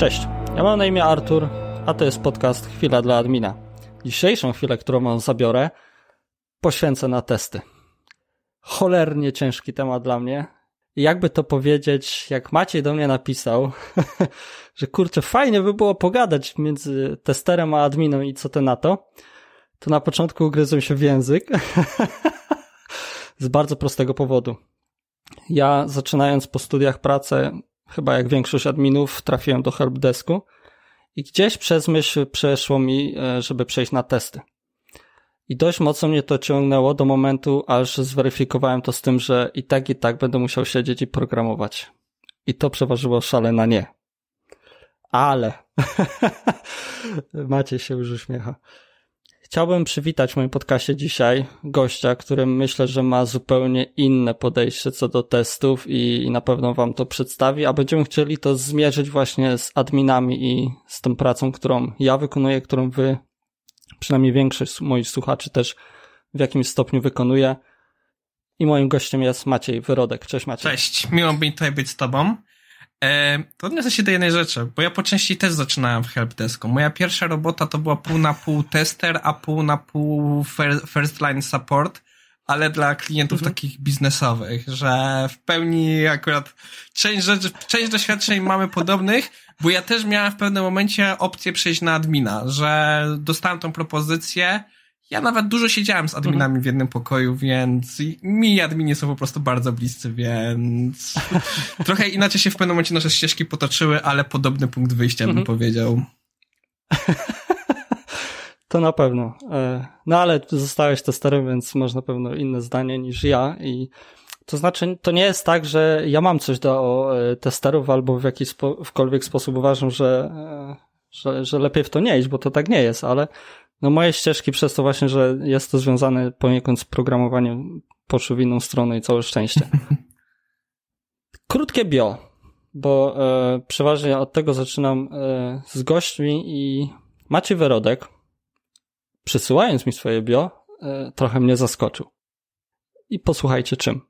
Cześć, ja mam na imię Artur, a to jest podcast Chwila dla Admina. Dzisiejszą chwilę, którą mam zabiorę, poświęcę na testy. Cholernie ciężki temat dla mnie. jakby to powiedzieć, jak Maciej do mnie napisał, że kurczę, fajnie by było pogadać między testerem a adminem i co ty na to, to na początku ugryzłem się w język. Z bardzo prostego powodu. Ja zaczynając po studiach pracę, chyba jak większość adminów, trafiłem do helpdesku i gdzieś przez myśl przeszło mi, e, żeby przejść na testy. I dość mocno mnie to ciągnęło do momentu, aż zweryfikowałem to z tym, że i tak, i tak będę musiał siedzieć i programować. I to przeważyło szale na nie. Ale. Macie się już uśmiecha. Chciałbym przywitać w moim podcastie dzisiaj gościa, którym myślę, że ma zupełnie inne podejście co do testów i, i na pewno wam to przedstawi, a będziemy chcieli to zmierzyć właśnie z adminami i z tą pracą, którą ja wykonuję, którą wy, przynajmniej większość moich słuchaczy też w jakimś stopniu wykonuje. I moim gościem jest Maciej Wyrodek. Cześć Maciej. Cześć, miło mi tutaj być z tobą. E, to odniosę się do jednej rzeczy, bo ja po części też zaczynałem w helpdesku. Moja pierwsza robota to była pół na pół tester, a pół na pół first line support, ale dla klientów mhm. takich biznesowych, że w pełni akurat część rzeczy, część doświadczeń mamy podobnych, bo ja też miałem w pewnym momencie opcję przejść na admina, że dostałem tą propozycję, ja nawet dużo siedziałem z adminami mhm. w jednym pokoju, więc mi admini są po prostu bardzo bliscy, więc trochę inaczej się w pewnym momencie nasze ścieżki potoczyły, ale podobny punkt wyjścia bym mhm. powiedział. To na pewno. E, no ale zostałeś testerem, więc masz na pewno inne zdanie niż ja i to znaczy, to nie jest tak, że ja mam coś do e, testerów albo w jakikolwiek sposób uważam, że, e, że, że lepiej w to nie iść, bo to tak nie jest, ale no moje ścieżki przez to właśnie, że jest to związane poniekąd z programowaniem poszły w inną stronę i całe szczęście. Krótkie bio, bo e, przeważnie od tego zaczynam e, z gośćmi i Maciej Wyrodek, przysyłając mi swoje bio, e, trochę mnie zaskoczył. I posłuchajcie czym.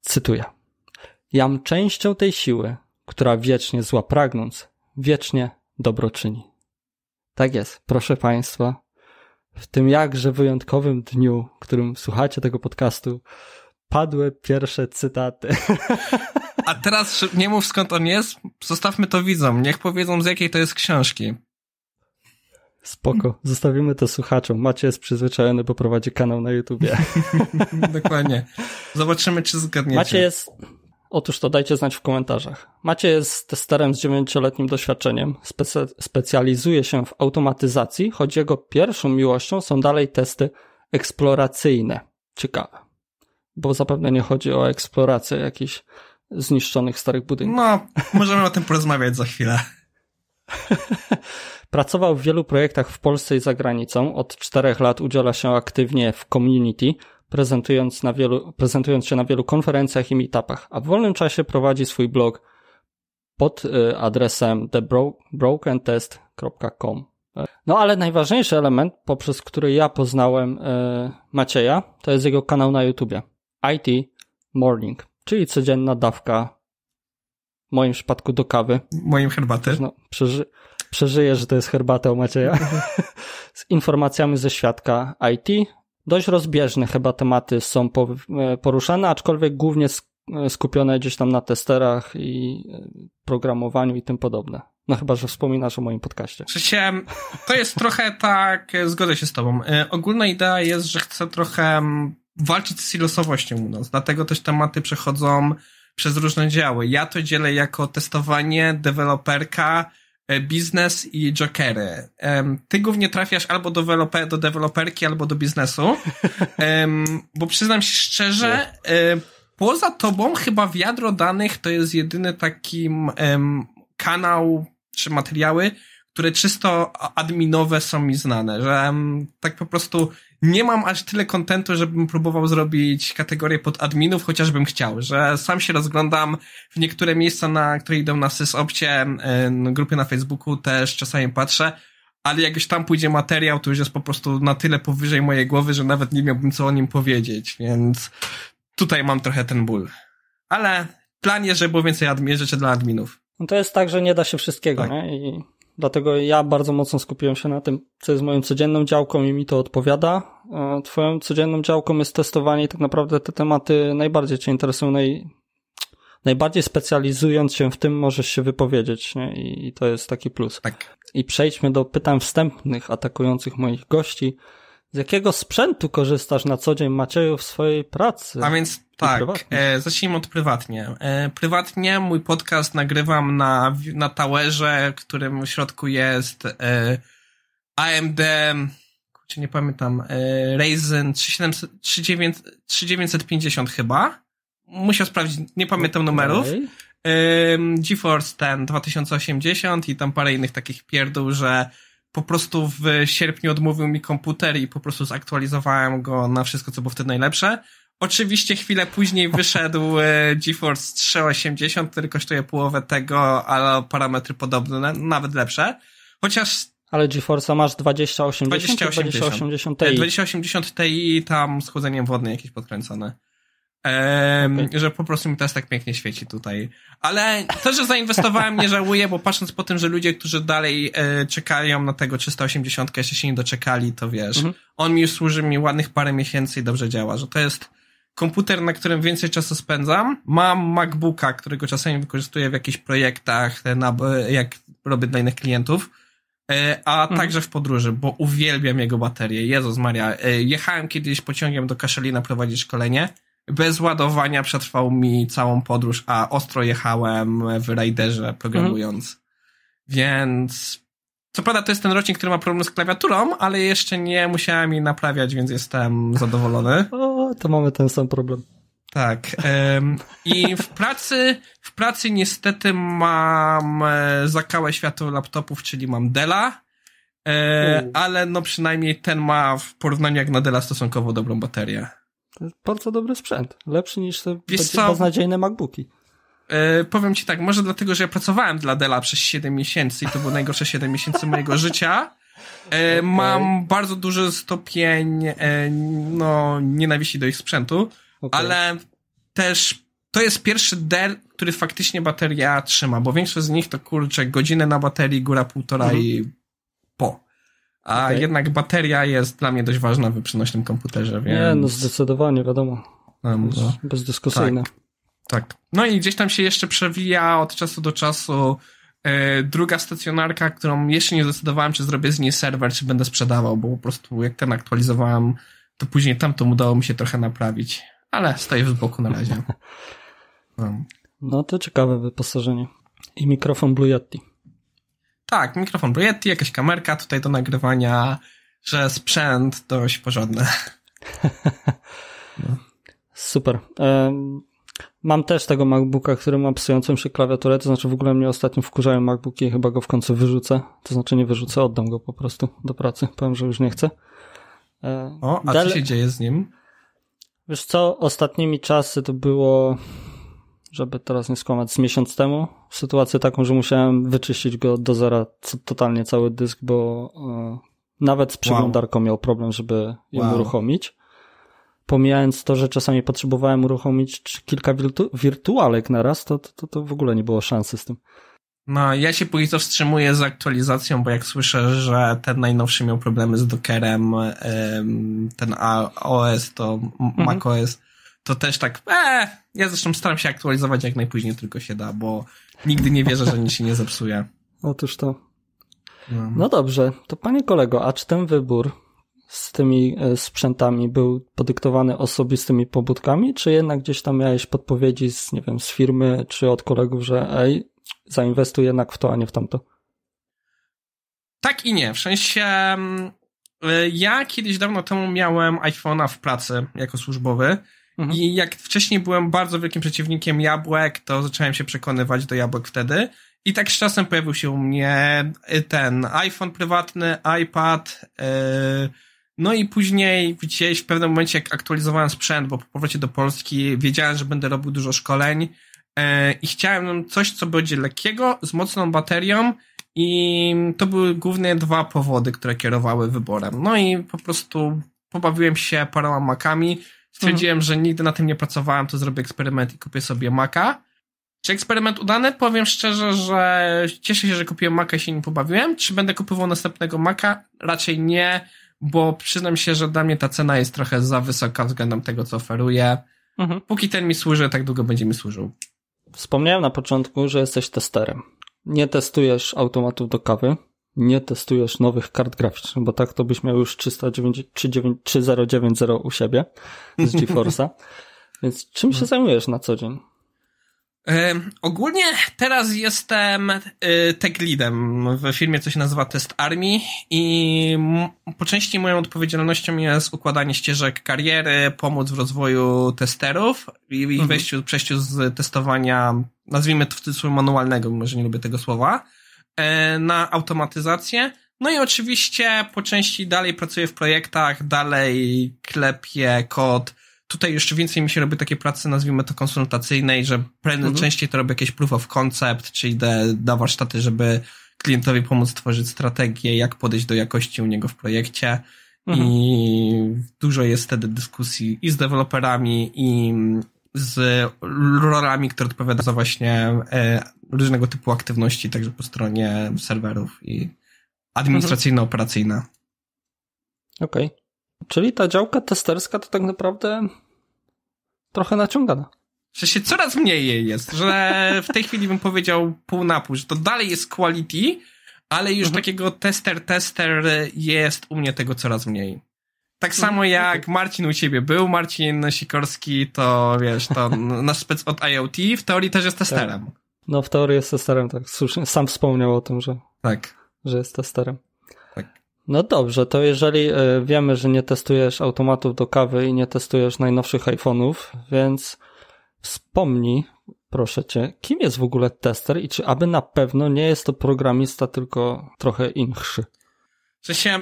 Cytuję. Jam częścią tej siły, która wiecznie zła pragnąc, wiecznie dobroczyni. Tak jest, proszę Państwa. W tym jakże wyjątkowym dniu, w którym słuchacie tego podcastu, padły pierwsze cytaty. A teraz nie mów skąd on jest, zostawmy to widzom. Niech powiedzą z jakiej to jest książki. Spoko, zostawimy to słuchaczom. Macie jest przyzwyczajony, bo prowadzi kanał na YouTubie. Dokładnie. Zobaczymy, czy zgadniecie. Macie jest Otóż to dajcie znać w komentarzach. Macie jest testerem z 9-letnim doświadczeniem. specjalizuje się w automatyzacji, choć jego pierwszą miłością są dalej testy eksploracyjne. Ciekawe. Bo zapewne nie chodzi o eksplorację jakichś zniszczonych starych budynków. No, możemy o tym porozmawiać za chwilę. Pracował w wielu projektach w Polsce i za granicą. Od czterech lat udziela się aktywnie w community – prezentując, na wielu, prezentując się na wielu konferencjach i meetupach, a w wolnym czasie prowadzi swój blog pod y, adresem thebrokentest.com. No ale najważniejszy element, poprzez który ja poznałem y, Macieja, to jest jego kanał na YouTubie IT Morning, czyli codzienna dawka w moim przypadku do kawy. Moim herbaty. No, przeży przeżyję, że to jest herbata u Macieja. Mhm. z informacjami ze świadka IT dość rozbieżne chyba tematy są e, poruszane, aczkolwiek głównie e, skupione gdzieś tam na testerach i e, programowaniu i tym podobne. No chyba, że wspominasz o moim podcaście. Przecież to jest trochę tak, zgodzę się z tobą. Ogólna idea jest, że chcę trochę mm, walczyć z silosowością u nas, dlatego też tematy przechodzą przez różne działy. Ja to dzielę jako testowanie, deweloperka, E, biznes i jokery. Ty głównie trafiasz albo do, deweloper, do deweloperki, albo do biznesu, bo przyznam się szczerze, e, poza tobą chyba wiadro danych to jest jedyny taki kanał czy materiały, które czysto adminowe są mi znane, że tak po prostu nie mam aż tyle kontentu, żebym próbował zrobić kategorię pod adminów, chociażbym chciał, że sam się rozglądam w niektóre miejsca, na które idą na sysopcie, grupy na Facebooku też czasami patrzę, ale jak już tam pójdzie materiał, to już jest po prostu na tyle powyżej mojej głowy, że nawet nie miałbym co o nim powiedzieć, więc tutaj mam trochę ten ból. Ale plan jest, żeby było więcej admin, rzeczy dla adminów. No to jest tak, że nie da się wszystkiego, tak. nie? I Dlatego ja bardzo mocno skupiłem się na tym, co jest moją codzienną działką i mi to odpowiada. E, twoją codzienną działką jest testowanie i tak naprawdę te tematy najbardziej Cię interesują, naj, najbardziej specjalizując się w tym możesz się wypowiedzieć nie? I, i to jest taki plus. Tak. I przejdźmy do pytań wstępnych atakujących moich gości. Z jakiego sprzętu korzystasz na co dzień, Macieju, w swojej pracy? A więc tak, e, zacznijmy od prywatnie. E, prywatnie mój podcast nagrywam na, na towerze, w którym w środku jest e, AMD, kurczę, nie pamiętam, e, Ryzen 3950 chyba. Musiał sprawdzić, nie pamiętam okay. numerów. E, GeForce ten 2080 i tam parę innych takich pierdół, że po prostu w sierpniu odmówił mi komputer i po prostu zaktualizowałem go na wszystko, co było wtedy najlepsze. Oczywiście chwilę później wyszedł e, GeForce 380, który kosztuje połowę tego, ale parametry podobne, nawet lepsze. Chociaż ale GeForce masz 2080 2080 2080 Ti. 2080 Ti tam z wodnym jakieś podkręcone okay. Że po prostu mi teraz tak pięknie świeci tutaj. Ale to, że zainwestowałem, nie żałuję, bo patrząc po tym, że ludzie, którzy dalej e, czekają na tego 380, jeszcze się nie doczekali, to wiesz, mm -hmm. on mi już służy mi ładnych parę miesięcy i dobrze działa, że to jest komputer, na którym więcej czasu spędzam. Mam MacBooka, którego czasami wykorzystuję w jakichś projektach, na, jak robię dla innych klientów, e, a mhm. także w podróży, bo uwielbiam jego baterię. Jezus Maria, e, jechałem kiedyś pociągiem do Kaszalina prowadzić szkolenie bez ładowania przetrwał mi całą podróż, a ostro jechałem w Raiderze mhm. programując. Mhm. Więc co prawda to jest ten rocznik, który ma problem z klawiaturą, ale jeszcze nie musiałem jej naprawiać, więc jestem zadowolony. O, to mamy ten sam problem. Tak. Ym, I w pracy, w pracy niestety mam e, zakałe światło laptopów, czyli mam Dela, yy, e, ale no przynajmniej ten ma w porównaniu jak na Dela stosunkowo dobrą baterię. To jest bardzo dobry sprzęt. Lepszy niż te beznadziejne MacBooki. E, powiem ci tak, może dlatego, że ja pracowałem dla Dela przez 7 miesięcy i to było najgorsze 7 miesięcy mojego życia. E, okay. Mam bardzo duży stopień e, no, nienawiści do ich sprzętu, okay. ale też to jest pierwszy Dell, który faktycznie bateria trzyma, bo większość z nich to kurczę godzinę na baterii, góra półtora mhm. i a okay. jednak bateria jest dla mnie dość ważna w przenośnym komputerze, więc... Nie, no zdecydowanie, wiadomo. Um, no. no. Bezdyskusyjne. Tak, tak. No i gdzieś tam się jeszcze przewija od czasu do czasu yy, druga stacjonarka, którą jeszcze nie zdecydowałem, czy zrobię z niej serwer, czy będę sprzedawał, bo po prostu jak ten aktualizowałem, to później tamtą udało mi się trochę naprawić. Ale stoję z boku na razie. Um. No to ciekawe wyposażenie. I mikrofon Blue Yeti. Tak, mikrofon do jakaś kamerka tutaj do nagrywania, że sprzęt dość porządny. Super. mam też tego MacBooka, który ma psującą się klawiaturę, to znaczy w ogóle mnie ostatnio wkurzają MacBooki i chyba go w końcu wyrzucę. To znaczy nie wyrzucę, oddam go po prostu do pracy. Powiem, że już nie chcę. o, a Dale... co się dzieje z nim? Wiesz co, ostatnimi czasy to było żeby teraz nie skłamać, z miesiąc temu sytuację taką, że musiałem wyczyścić go do zera totalnie cały dysk, bo e, nawet z przeglądarką wow. miał problem, żeby ją wow. uruchomić. Pomijając to, że czasami potrzebowałem uruchomić kilka wirtu wirtualek naraz, to, to, to w ogóle nie było szansy z tym. No, ja się póki co wstrzymuję z aktualizacją, bo jak słyszę, że ten najnowszy miał problemy z Dockerem, ten OS to mhm. macOS, to też tak, ee, ja zresztą staram się aktualizować jak najpóźniej tylko się da, bo nigdy nie wierzę, że nic się nie zepsuje. Otóż to. No. no dobrze, to panie kolego, a czy ten wybór z tymi e, sprzętami był podyktowany osobistymi pobudkami, czy jednak gdzieś tam miałeś podpowiedzi z, nie wiem, z firmy czy od kolegów, że ej, zainwestuj jednak w to, a nie w tamto? Tak i nie. W sensie mm, e, ja kiedyś dawno temu miałem iPhone'a w pracy jako służbowy Mhm. I jak wcześniej byłem bardzo wielkim przeciwnikiem jabłek, to zacząłem się przekonywać do jabłek wtedy. I tak z czasem pojawił się u mnie y, ten iPhone prywatny, iPad, yy, no i później gdzieś w pewnym momencie, jak aktualizowałem sprzęt, bo po powrocie do Polski wiedziałem, że będę robił dużo szkoleń yy, i chciałem coś, co będzie lekkiego, z mocną baterią i to były główne dwa powody, które kierowały wyborem. No i po prostu pobawiłem się paroma makami, Stwierdziłem, mhm. że nigdy na tym nie pracowałem, to zrobię eksperyment i kupię sobie Maca. Czy eksperyment udany? Powiem szczerze, że cieszę się, że kupiłem Maca i się nim pobawiłem. Czy będę kupował następnego Maca? Raczej nie, bo przyznam się, że dla mnie ta cena jest trochę za wysoka względem tego, co oferuje. Mhm. Póki ten mi służy, tak długo będzie mi służył. Wspomniałem na początku, że jesteś testerem. Nie testujesz automatów do kawy, nie testujesz nowych kart graficznych, bo tak to byś miał już 309, 3090 u siebie z GeForce'a. Więc czym się no. zajmujesz na co dzień? Ogólnie teraz jestem y, tech leadem w firmie, co się nazywa Test Army i po części moją odpowiedzialnością jest układanie ścieżek kariery, pomóc w rozwoju testerów i ich mhm. wejściu, przejściu z testowania, nazwijmy to w cudzysłowie manualnego, mimo że nie lubię tego słowa, E, na automatyzację. No i oczywiście po części dalej pracuję w projektach, dalej klepię kod. Tutaj jeszcze więcej mi się robi takie pracy, nazwijmy to konsultacyjnej, że prędzej mhm. częściej to robię jakieś proof of concept, czy idę na warsztaty, żeby klientowi pomóc tworzyć strategię, jak podejść do jakości u niego w projekcie. Mhm. I dużo jest wtedy dyskusji i z deweloperami, i z rolami, które odpowiada za właśnie e, różnego typu aktywności, także po stronie serwerów i administracyjno operacyjne. Okej. Okay. Czyli ta działka testerska to tak naprawdę trochę naciągana. Że się coraz mniej jej jest, że w tej chwili bym powiedział pół na pół, że to dalej jest quality, ale już mhm. takiego tester, tester jest u mnie tego coraz mniej. Tak samo jak Marcin u ciebie był, Marcin Sikorski to wiesz, to nasz spec od IoT, w teorii też jest testerem. Tak. No w teorii jest testerem, tak, słusznie, sam wspomniał o tym, że, tak. że jest testerem. Tak. No dobrze, to jeżeli e, wiemy, że nie testujesz automatów do kawy i nie testujesz najnowszych iPhone'ów, więc wspomnij, proszę cię, kim jest w ogóle tester i czy aby na pewno nie jest to programista, tylko trochę inchszy? W się?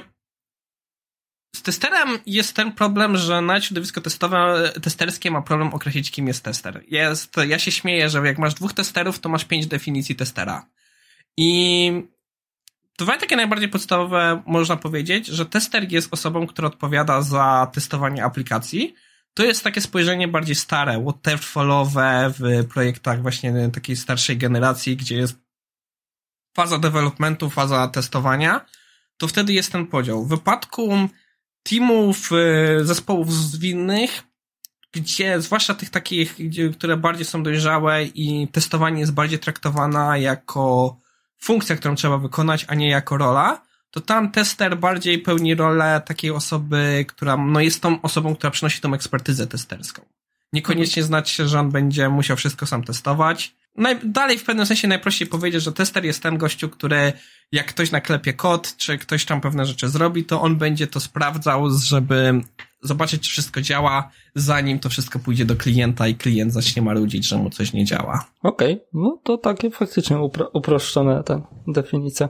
Z testerem jest ten problem, że na środowisko testowe, testerskie ma problem określić, kim jest tester. Jest, ja się śmieję, że jak masz dwóch testerów, to masz pięć definicji testera. I dwa takie najbardziej podstawowe można powiedzieć, że tester jest osobą, która odpowiada za testowanie aplikacji. To jest takie spojrzenie bardziej stare, waterfallowe w projektach właśnie takiej starszej generacji, gdzie jest faza developmentu, faza testowania. To wtedy jest ten podział. W wypadku teamów, e, zespołów zwinnych, gdzie zwłaszcza tych takich, które bardziej są dojrzałe i testowanie jest bardziej traktowana jako funkcja, którą trzeba wykonać, a nie jako rola, to tam tester bardziej pełni rolę takiej osoby, która no jest tą osobą, która przynosi tą ekspertyzę testerską. Niekoniecznie znaczy się, że on będzie musiał wszystko sam testować, Naj, dalej w pewnym sensie najprościej powiedzieć, że tester jest ten gościu, który jak ktoś naklepie kod, czy ktoś tam pewne rzeczy zrobi, to on będzie to sprawdzał, żeby zobaczyć, czy wszystko działa, zanim to wszystko pójdzie do klienta i klient zacznie marudzić, że mu coś nie działa. Okej, okay. no to takie faktycznie upro uproszczone ta definicja.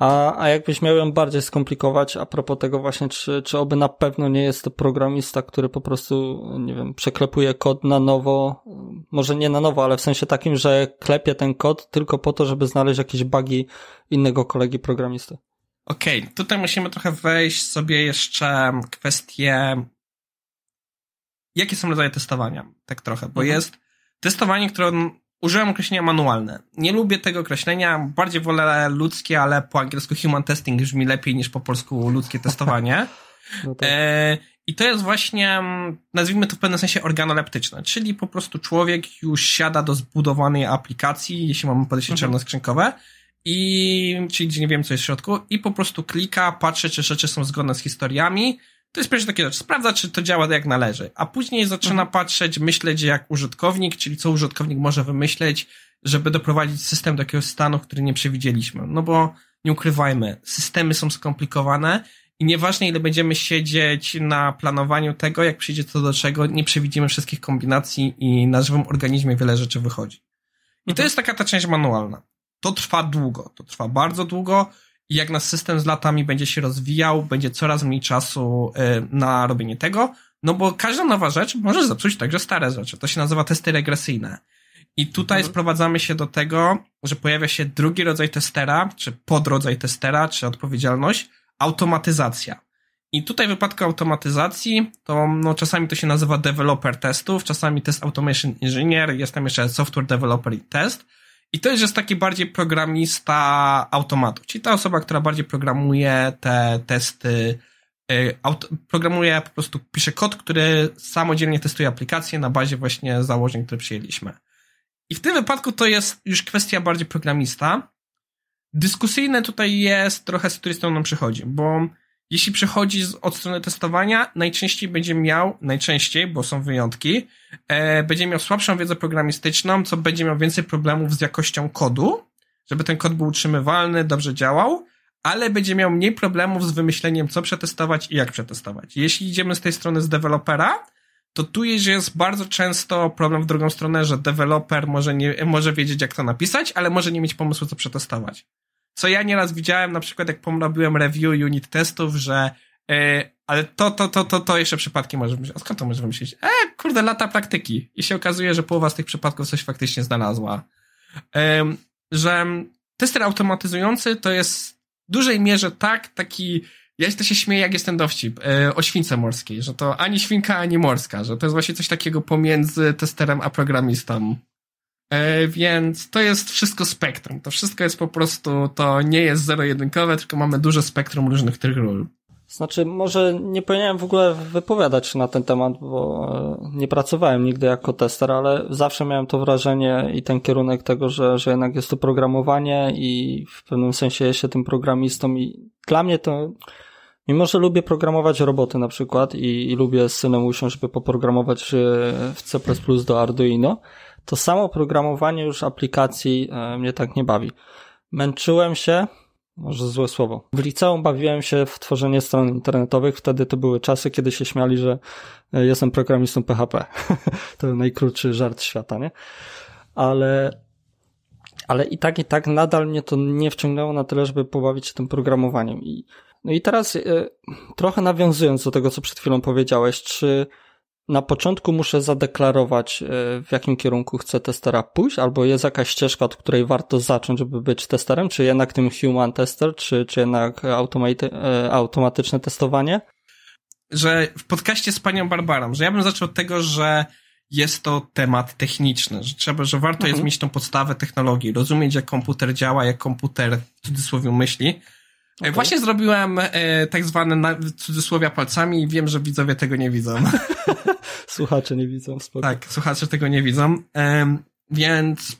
A, a jakbyś miał ją bardziej skomplikować, a propos tego właśnie, czy, czy oby na pewno nie jest to programista, który po prostu, nie wiem, przeklepuje kod na nowo, może nie na nowo, ale w sensie takim, że klepie ten kod tylko po to, żeby znaleźć jakieś bugi innego kolegi programisty. Okej, okay, tutaj musimy trochę wejść sobie jeszcze kwestię, jakie są rodzaje testowania, tak trochę, bo mhm. jest testowanie, które użyłem określenia manualne. Nie lubię tego określenia, bardziej wolę ludzkie, ale po angielsku human testing brzmi lepiej niż po polsku ludzkie testowanie. no tak. e, I to jest właśnie, mm, nazwijmy to w pewnym sensie organoleptyczne, czyli po prostu człowiek już siada do zbudowanej aplikacji, jeśli mamy podejście mhm. czarnoskrzynkowe, i czyli nie wiem, co jest w środku, i po prostu klika, patrzy, czy rzeczy są zgodne z historiami, to jest pierwsza taka rzecz. Sprawdza, czy to działa jak należy. A później zaczyna mhm. patrzeć, myśleć jak użytkownik, czyli co użytkownik może wymyśleć, żeby doprowadzić system do jakiegoś stanu, który nie przewidzieliśmy. No bo nie ukrywajmy, systemy są skomplikowane i nieważne ile będziemy siedzieć na planowaniu tego, jak przyjdzie co do czego, nie przewidzimy wszystkich kombinacji i na żywym organizmie wiele rzeczy wychodzi. I mhm. to jest taka ta część manualna. To trwa długo, to trwa bardzo długo jak nasz system z latami będzie się rozwijał, będzie coraz mniej czasu y, na robienie tego, no bo każda nowa rzecz może zepsuć także stare rzeczy. To się nazywa testy regresyjne. I tutaj mhm. sprowadzamy się do tego, że pojawia się drugi rodzaj testera, czy podrodzaj testera, czy odpowiedzialność, automatyzacja. I tutaj w wypadku automatyzacji, to no, czasami to się nazywa developer testów, czasami test automation engineer, jest tam jeszcze software developer i test, i to jest taki bardziej programista automatów, czyli ta osoba, która bardziej programuje te testy, y, programuje po prostu, pisze kod, który samodzielnie testuje aplikację na bazie właśnie założeń, które przyjęliśmy. I w tym wypadku to jest już kwestia bardziej programista. Dyskusyjne tutaj jest trochę z której stroną przychodzi, bo jeśli przychodzi od strony testowania, najczęściej będzie miał, najczęściej, bo są wyjątki, e, będzie miał słabszą wiedzę programistyczną, co będzie miał więcej problemów z jakością kodu, żeby ten kod był utrzymywalny, dobrze działał, ale będzie miał mniej problemów z wymyśleniem, co przetestować i jak przetestować. Jeśli idziemy z tej strony z dewelopera, to tu jest bardzo często problem w drugą stronę, że deweloper może, nie, może wiedzieć, jak to napisać, ale może nie mieć pomysłu, co przetestować co ja nieraz widziałem, na przykład jak pomrobiłem review unit testów, że yy, ale to, to, to, to, to jeszcze przypadki może być. A skąd to może wymyślić? E, kurde, lata praktyki. I się okazuje, że połowa z tych przypadków coś faktycznie znalazła. Yy, że tester automatyzujący to jest w dużej mierze tak, taki ja to się śmieję, jak jest ten dowcip yy, o śwince morskiej, że to ani świnka, ani morska, że to jest właśnie coś takiego pomiędzy testerem a programistą. E, więc to jest wszystko spektrum. To wszystko jest po prostu, to nie jest zero-jedynkowe, tylko mamy duże spektrum różnych tych ról. Znaczy, może nie powinienem w ogóle wypowiadać na ten temat, bo e, nie pracowałem nigdy jako tester, ale zawsze miałem to wrażenie i ten kierunek tego, że, że jednak jest to programowanie i w pewnym sensie jest się tym programistą i dla mnie to, mimo że lubię programować roboty na przykład i, i lubię z synem usiąść, żeby poprogramować e, w C++ do Arduino, to samo programowanie już aplikacji e, mnie tak nie bawi. Męczyłem się, może złe słowo. W liceum bawiłem się w tworzenie stron internetowych. Wtedy to były czasy, kiedy się śmiali, że e, jestem programistą PHP. to najkrótszy żart świata, nie? Ale, ale i tak, i tak nadal mnie to nie wciągnęło na tyle, żeby pobawić się tym programowaniem. I, no i teraz e, trochę nawiązując do tego, co przed chwilą powiedziałeś, czy na początku muszę zadeklarować, e, w jakim kierunku chcę testera pójść, albo jest jakaś ścieżka, od której warto zacząć, żeby być testerem, czy jednak tym human tester, czy, czy jednak automaty, e, automatyczne testowanie? Że w podcaście z panią Barbarą, że ja bym zaczął od tego, że jest to temat techniczny, że trzeba, że warto mhm. jest mieć tą podstawę technologii, rozumieć jak komputer działa, jak komputer w cudzysłowie myśli, Okay. E, właśnie zrobiłem e, tak zwane cudzysłowia palcami i wiem, że widzowie tego nie widzą. słuchacze nie widzą, spoko. Tak, słuchacze tego nie widzą. E, więc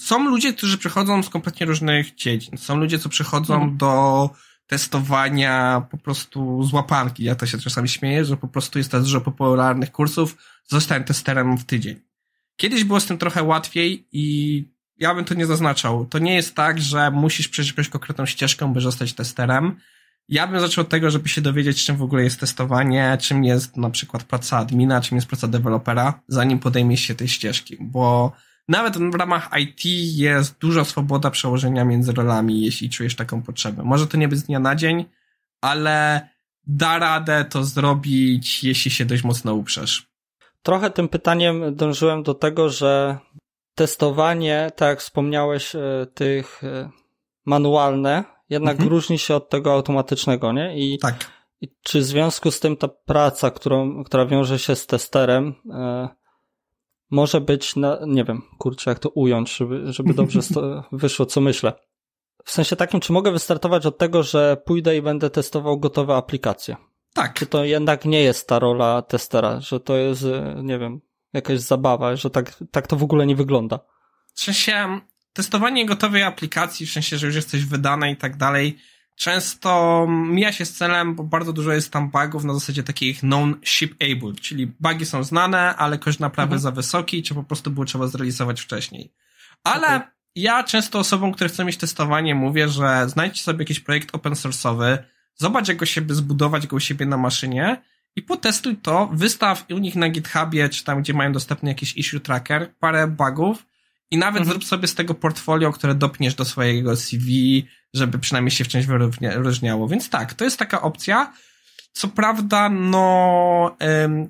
są ludzie, którzy przychodzą z kompletnie różnych dziedzin. Są ludzie, co przychodzą mhm. do testowania po prostu z łapanki. Ja to się czasami śmieję, że po prostu jest tak dużo popularnych kursów. Zostałem testerem w tydzień. Kiedyś było z tym trochę łatwiej i ja bym to nie zaznaczał. To nie jest tak, że musisz przejść jakąś konkretną ścieżką, by zostać testerem. Ja bym zaczął od tego, żeby się dowiedzieć, czym w ogóle jest testowanie, czym jest na przykład praca admina, czym jest praca dewelopera, zanim podejmie się tej ścieżki, bo nawet w ramach IT jest duża swoboda przełożenia między rolami, jeśli czujesz taką potrzebę. Może to nie być z dnia na dzień, ale da radę to zrobić, jeśli się dość mocno uprzesz. Trochę tym pytaniem dążyłem do tego, że testowanie, tak jak wspomniałeś, e, tych e, manualne, jednak mhm. różni się od tego automatycznego, nie? I, tak. I czy w związku z tym ta praca, którą, która wiąże się z testerem, e, może być, na, nie wiem, kurczę, jak to ująć, żeby, żeby dobrze wyszło, co myślę. W sensie takim, czy mogę wystartować od tego, że pójdę i będę testował gotowe aplikacje? Tak. Czy to jednak nie jest ta rola testera, że to jest, e, nie wiem, jakaś zabawa, że tak, tak to w ogóle nie wygląda. W sensie mm, testowanie gotowej aplikacji, w sensie, że już jesteś wydana i tak dalej, często mm, mija się z celem, bo bardzo dużo jest tam bugów na zasadzie takich known shipable, czyli bugi są znane, ale koszt naprawy mhm. za wysoki, czy po prostu było trzeba zrealizować wcześniej. Ale okay. ja często osobom, które chcą mieć testowanie, mówię, że znajdźcie sobie jakiś projekt open source'owy, zobacz jak go siebie zbudować go u siebie na maszynie i potestuj to, wystaw u nich na GitHubie, czy tam, gdzie mają dostępny jakiś issue tracker, parę bugów i nawet mhm. zrób sobie z tego portfolio, które dopniesz do swojego CV, żeby przynajmniej się w czymś wyróżniało. Więc tak, to jest taka opcja. Co prawda, no, ym,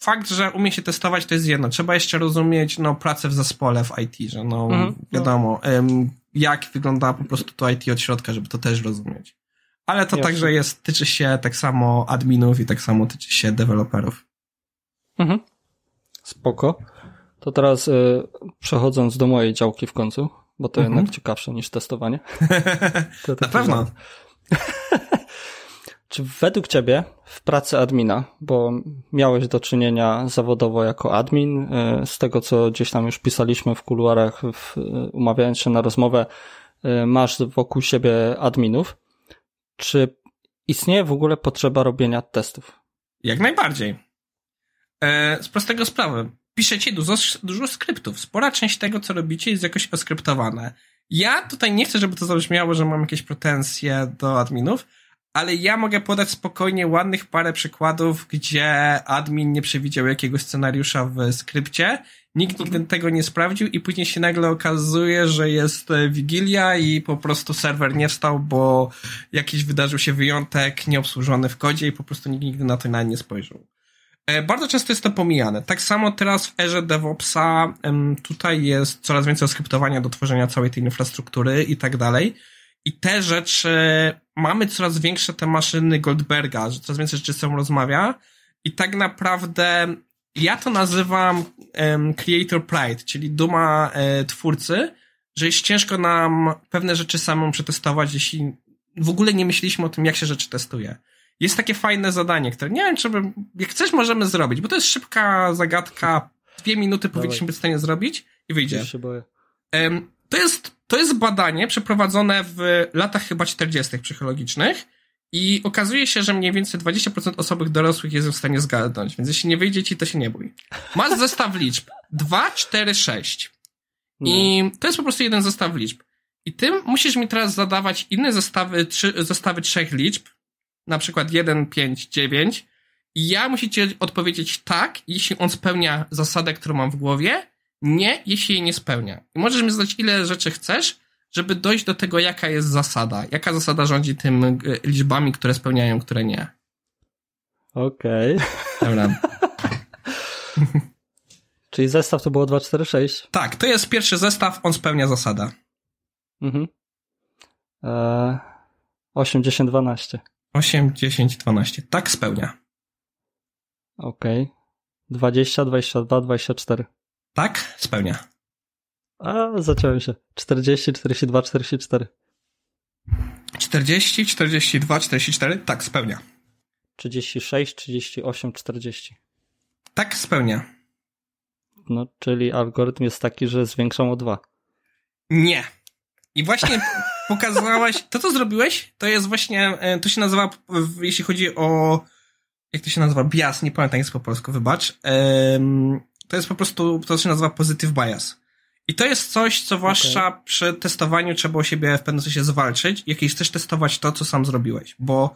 fakt, że umie się testować, to jest jedno. Trzeba jeszcze rozumieć, no, pracę w zespole w IT, że no, mhm. wiadomo, ym, jak wygląda po prostu to IT od środka, żeby to też rozumieć. Ale to Jasne. także jest, tyczy się tak samo adminów i tak samo tyczy się deweloperów. Mhm. Spoko. To teraz y, przechodząc do mojej działki w końcu, bo to mhm. jednak ciekawsze niż testowanie. to Na pewno. Czy według ciebie w pracy admina, bo miałeś do czynienia zawodowo jako admin, y, z tego co gdzieś tam już pisaliśmy w kuluarach, w, y, umawiając się na rozmowę, y, masz wokół siebie adminów. Czy istnieje w ogóle potrzeba robienia testów? Jak najbardziej. E, z prostego sprawy. Piszecie dużo, dużo skryptów. Spora część tego, co robicie, jest jakoś oskryptowane. Ja tutaj nie chcę, żeby to zabrzmiało, że mam jakieś pretensje do adminów, ale ja mogę podać spokojnie ładnych parę przykładów, gdzie admin nie przewidział jakiegoś scenariusza w skrypcie Nikt nigdy tego nie sprawdził i później się nagle okazuje, że jest e, Wigilia i po prostu serwer nie wstał, bo jakiś wydarzył się wyjątek nieobsłużony w kodzie i po prostu nikt nigdy na to na nie spojrzał. E, bardzo często jest to pomijane. Tak samo teraz w erze DevOpsa tutaj jest coraz więcej skryptowania do tworzenia całej tej infrastruktury i tak dalej. I te rzeczy, mamy coraz większe te maszyny Goldberga, że coraz więcej rzeczy się rozmawia i tak naprawdę ja to nazywam um, creator pride, czyli duma e, twórcy, że jest ciężko nam pewne rzeczy samą przetestować, jeśli w ogóle nie myśleliśmy o tym, jak się rzeczy testuje. Jest takie fajne zadanie, które nie wiem, czy jak chcesz, możemy zrobić, bo to jest szybka zagadka, dwie minuty powinniśmy być w stanie zrobić i wyjdzie. Um, to jest, to jest badanie przeprowadzone w latach chyba 40. psychologicznych i okazuje się, że mniej więcej 20% osobych dorosłych jest w stanie zgadnąć, więc jeśli nie wyjdzie ci, to się nie bój. Masz zestaw liczb. 2, 4, 6. I no. to jest po prostu jeden zestaw liczb. I tym musisz mi teraz zadawać inne zestawy, trzy, zestawy trzech liczb, na przykład 1, 5, 9. I ja musicie odpowiedzieć tak, jeśli on spełnia zasadę, którą mam w głowie, nie, jeśli jej nie spełnia. I możesz mi zadać ile rzeczy chcesz, żeby dojść do tego, jaka jest zasada. Jaka zasada rządzi tym e, liczbami, które spełniają, które nie. Okej. Okay. Dobra. Czyli zestaw to było 2, 4, 6. Tak, to jest pierwszy zestaw, on spełnia zasadę. Mhm. 8, 10, 12. 8, 10, 12. Tak spełnia. Okej. Okay. 20, 22, 24. Tak, spełnia. A, zaciąłem się. 40, 42, 44. 40, 42, 44? Tak, spełnia. 36, 38, 40. Tak, spełnia. No, czyli algorytm jest taki, że zwiększam o 2. Nie. I właśnie pokazałaś, to co zrobiłeś, to jest właśnie, e, to się nazywa, jeśli chodzi o, jak to się nazywa, bias, nie pamiętam jak jest po polsku, wybacz. To jest po prostu, to się nazywa positive bias i to jest coś, co zwłaszcza okay. przy testowaniu trzeba o siebie w pewnym sensie zwalczyć, jeśli chcesz testować to, co sam zrobiłeś, bo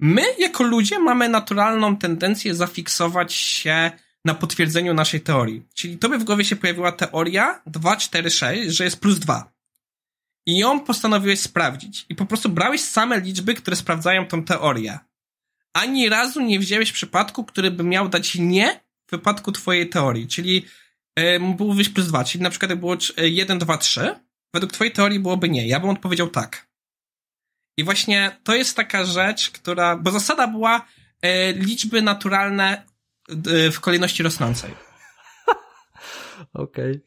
my jako ludzie mamy naturalną tendencję zafiksować się na potwierdzeniu naszej teorii. Czyli tobie w głowie się pojawiła teoria 246, że jest plus 2. I ją postanowiłeś sprawdzić. I po prostu brałeś same liczby, które sprawdzają tą teorię. Ani razu nie wziąłeś przypadku, który by miał dać nie w wypadku twojej teorii. Czyli E, mógł wyjść plus dwa, czyli na przykład jak było 1, 2, 3, według twojej teorii byłoby nie. Ja bym odpowiedział tak. I właśnie to jest taka rzecz, która, bo zasada była e, liczby naturalne e, w kolejności rosnącej. Okej. Okay.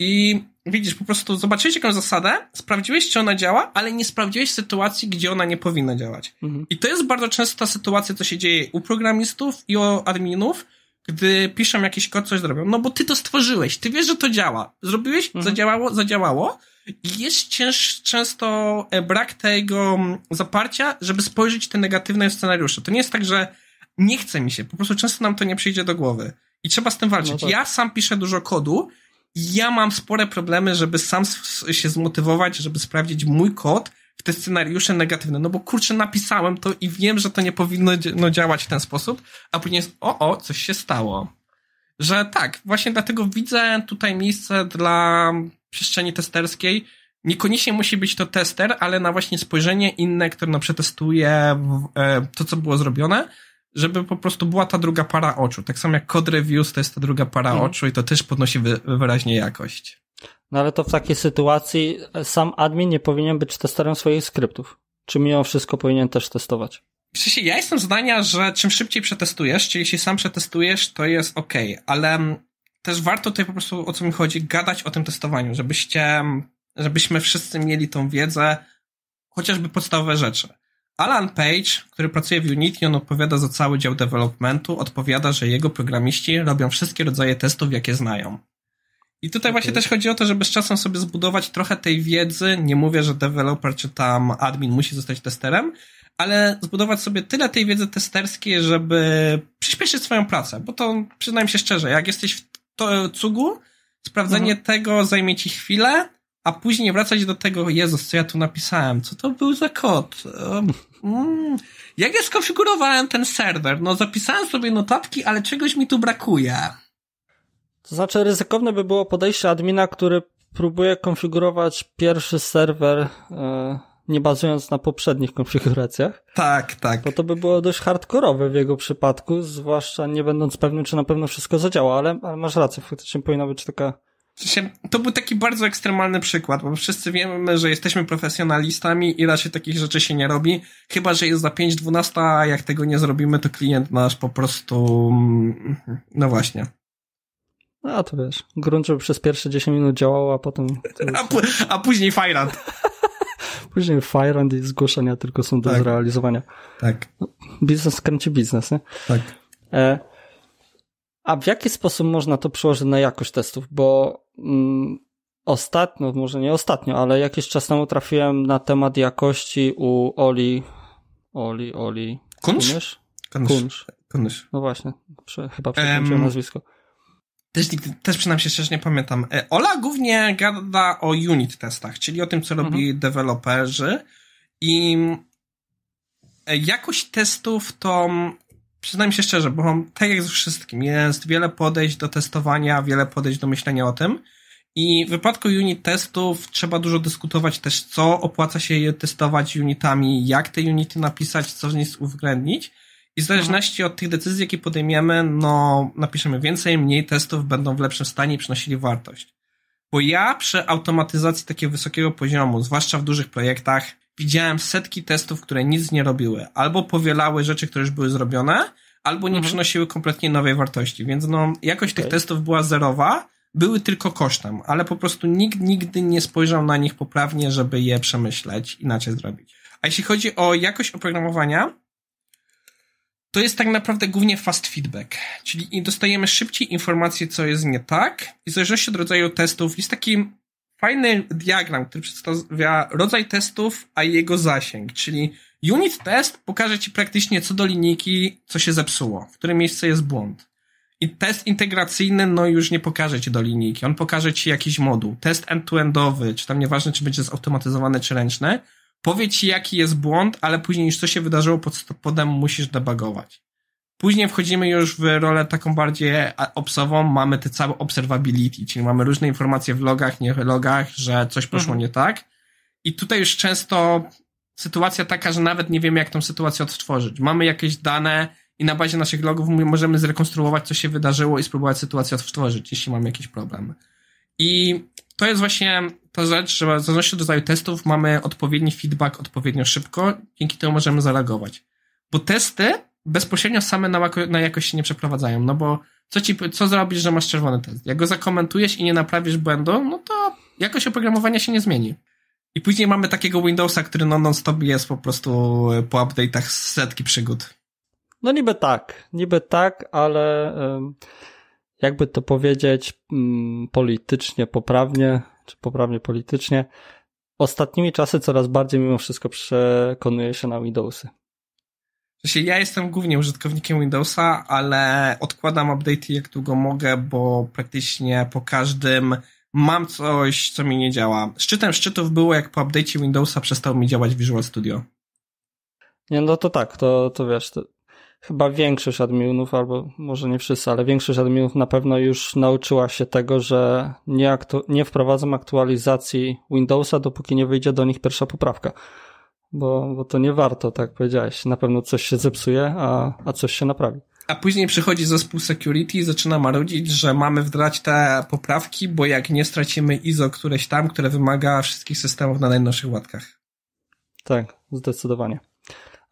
I widzisz, po prostu zobaczyłeś jakąś zasadę, sprawdziłeś, czy ona działa, ale nie sprawdziłeś sytuacji, gdzie ona nie powinna działać. Mhm. I to jest bardzo często ta sytuacja, co się dzieje u programistów i u adminów, gdy piszą jakiś kod, coś zrobią. No bo ty to stworzyłeś, ty wiesz, że to działa. Zrobiłeś, mhm. zadziałało, zadziałało. I jest cięż, często e, brak tego mm, zaparcia, żeby spojrzeć te negatywne scenariusze. To nie jest tak, że nie chce mi się, po prostu często nam to nie przyjdzie do głowy. I trzeba z tym walczyć. No tak. Ja sam piszę dużo kodu, ja mam spore problemy, żeby sam się zmotywować, żeby sprawdzić mój kod, w te scenariusze negatywne, no bo kurczę, napisałem to i wiem, że to nie powinno no, działać w ten sposób, a później jest, o, o, coś się stało. Że tak, właśnie dlatego widzę tutaj miejsce dla przestrzeni testerskiej. Niekoniecznie musi być to tester, ale na właśnie spojrzenie inne, które no, przetestuje e, to, co było zrobione, żeby po prostu była ta druga para oczu. Tak samo jak code reviews to jest ta druga para mm. oczu i to też podnosi wyraźnie jakość. No ale to w takiej sytuacji e, sam admin nie powinien być testerem swoich skryptów. Czy mimo wszystko powinien też testować? Przecież ja jestem zdania, że czym szybciej przetestujesz, czyli jeśli sam przetestujesz, to jest ok, ale mm, też warto tutaj po prostu, o co mi chodzi, gadać o tym testowaniu, żebyście, mm, żebyśmy wszyscy mieli tą wiedzę, chociażby podstawowe rzeczy. Alan Page, który pracuje w Unity, on odpowiada za cały dział developmentu, odpowiada, że jego programiści robią wszystkie rodzaje testów, jakie znają. I tutaj okay. właśnie też chodzi o to, żeby z czasem sobie zbudować trochę tej wiedzy. Nie mówię, że deweloper czy tam admin musi zostać testerem, ale zbudować sobie tyle tej wiedzy testerskiej, żeby przyspieszyć swoją pracę. Bo to przyznam się szczerze, jak jesteś w to cugu, sprawdzenie mhm. tego zajmie ci chwilę, a później wracać do tego, Jezus, co ja tu napisałem, co to był za kod? Mm. Jak ja skonfigurowałem ten serwer? No zapisałem sobie notatki, ale czegoś mi tu brakuje. To znaczy ryzykowne by było podejście admina, który próbuje konfigurować pierwszy serwer e, nie bazując na poprzednich konfiguracjach. Tak, tak. Bo to by było dość hardkorowe w jego przypadku, zwłaszcza nie będąc pewnym, czy na pewno wszystko zadziała, ale, ale masz rację, faktycznie powinna być taka to był taki bardzo ekstremalny przykład, bo wszyscy wiemy, że jesteśmy profesjonalistami i raczej takich rzeczy się nie robi, chyba że jest za 5.12, a jak tego nie zrobimy, to klient nasz po prostu. Mm, no właśnie. No, a to wiesz, grunt, przez pierwsze 10 minut działało, a potem... A, a później Fireland, później Fireland i zgłoszenia tylko są do tak. zrealizowania. Tak. No, biznes kręci biznes, nie? Tak. E, a w jaki sposób można to przełożyć na jakość testów? Bo mm, ostatnio, może nie ostatnio, ale jakiś czas temu trafiłem na temat jakości u Oli. Oli, Oli. Kunsz? Kunsz. Kunsz. Kunsz. No właśnie, prze, chyba przekręciłem um, nazwisko. Też, przynajmniej też się szczerze, nie pamiętam. E, Ola głównie gada o unit testach, czyli o tym, co mhm. robi deweloperzy i e, jakość testów to przyznam się szczerze, bo tak jak z wszystkim, jest wiele podejść do testowania, wiele podejść do myślenia o tym. I w wypadku unit testów trzeba dużo dyskutować też, co opłaca się je testować unitami, jak te unity napisać, co z nich uwzględnić. I w zależności od tych decyzji, jakie podejmiemy, no napiszemy więcej, mniej testów będą w lepszym stanie i przynosili wartość. Bo ja przy automatyzacji takiego wysokiego poziomu, zwłaszcza w dużych projektach, widziałem setki testów, które nic nie robiły. Albo powielały rzeczy, które już były zrobione, albo nie mhm. przynosiły kompletnie nowej wartości. Więc no, jakość okay. tych testów była zerowa, były tylko kosztem, ale po prostu nikt nigdy nie spojrzał na nich poprawnie, żeby je przemyśleć, inaczej zrobić. A jeśli chodzi o jakość oprogramowania, to jest tak naprawdę głównie fast feedback, czyli dostajemy szybciej informacje, co jest nie tak i w zależności od rodzaju testów jest taki fajny diagram, który przedstawia rodzaj testów, a jego zasięg, czyli unit test pokaże Ci praktycznie co do linijki, co się zepsuło, w którym miejscu jest błąd. I test integracyjny, no już nie pokaże Ci do linijki, on pokaże Ci jakiś moduł. Test end-to-endowy, czy tam nieważne, czy będzie zautomatyzowany, czy ręczny, powie ci, jaki jest błąd, ale później niż co się wydarzyło pod spodem musisz debugować. Później wchodzimy już w rolę taką bardziej obsową, mamy te całe observability, czyli mamy różne informacje w logach, nie w logach, że coś poszło mhm. nie tak. I tutaj już często sytuacja taka, że nawet nie wiemy, jak tą sytuację odtworzyć. Mamy jakieś dane i na bazie naszych logów możemy zrekonstruować, co się wydarzyło i spróbować sytuację odtworzyć, jeśli mamy jakieś problemy. I to jest właśnie ta rzecz, że w zależności od rodzaju testów mamy odpowiedni feedback odpowiednio szybko, dzięki temu możemy zareagować. Bo testy bezpośrednio same na, na jakość się nie przeprowadzają, no bo co ci, co zrobisz, że masz czerwony test? Jak go zakomentujesz i nie naprawisz błędu, no to jakość oprogramowania się nie zmieni. I później mamy takiego Windowsa, który no non-stop jest po prostu e, po update'ach setki przygód. No niby tak, niby tak, ale jakby to powiedzieć mm, politycznie poprawnie, czy poprawnie politycznie, ostatnimi czasy coraz bardziej mimo wszystko przekonuje się na Windowsy. Ja jestem głównie użytkownikiem Windowsa, ale odkładam update'y jak długo mogę, bo praktycznie po każdym mam coś, co mi nie działa. Szczytem szczytów było, jak po update'cie Windowsa przestał mi działać Visual Studio. Nie, no to tak, to, to wiesz, to chyba większość adminów, albo może nie wszyscy, ale większość adminów na pewno już nauczyła się tego, że nie, aktu- nie wprowadzam aktualizacji Windowsa, dopóki nie wyjdzie do nich pierwsza poprawka. Bo, bo to nie warto, tak powiedziałeś. Na pewno coś się zepsuje, a, a coś się naprawi. A później przychodzi zespół security i zaczyna marudzić, że mamy wdrać te poprawki, bo jak nie stracimy ISO któreś tam, które wymaga wszystkich systemów na najnowszych łatkach. Tak, zdecydowanie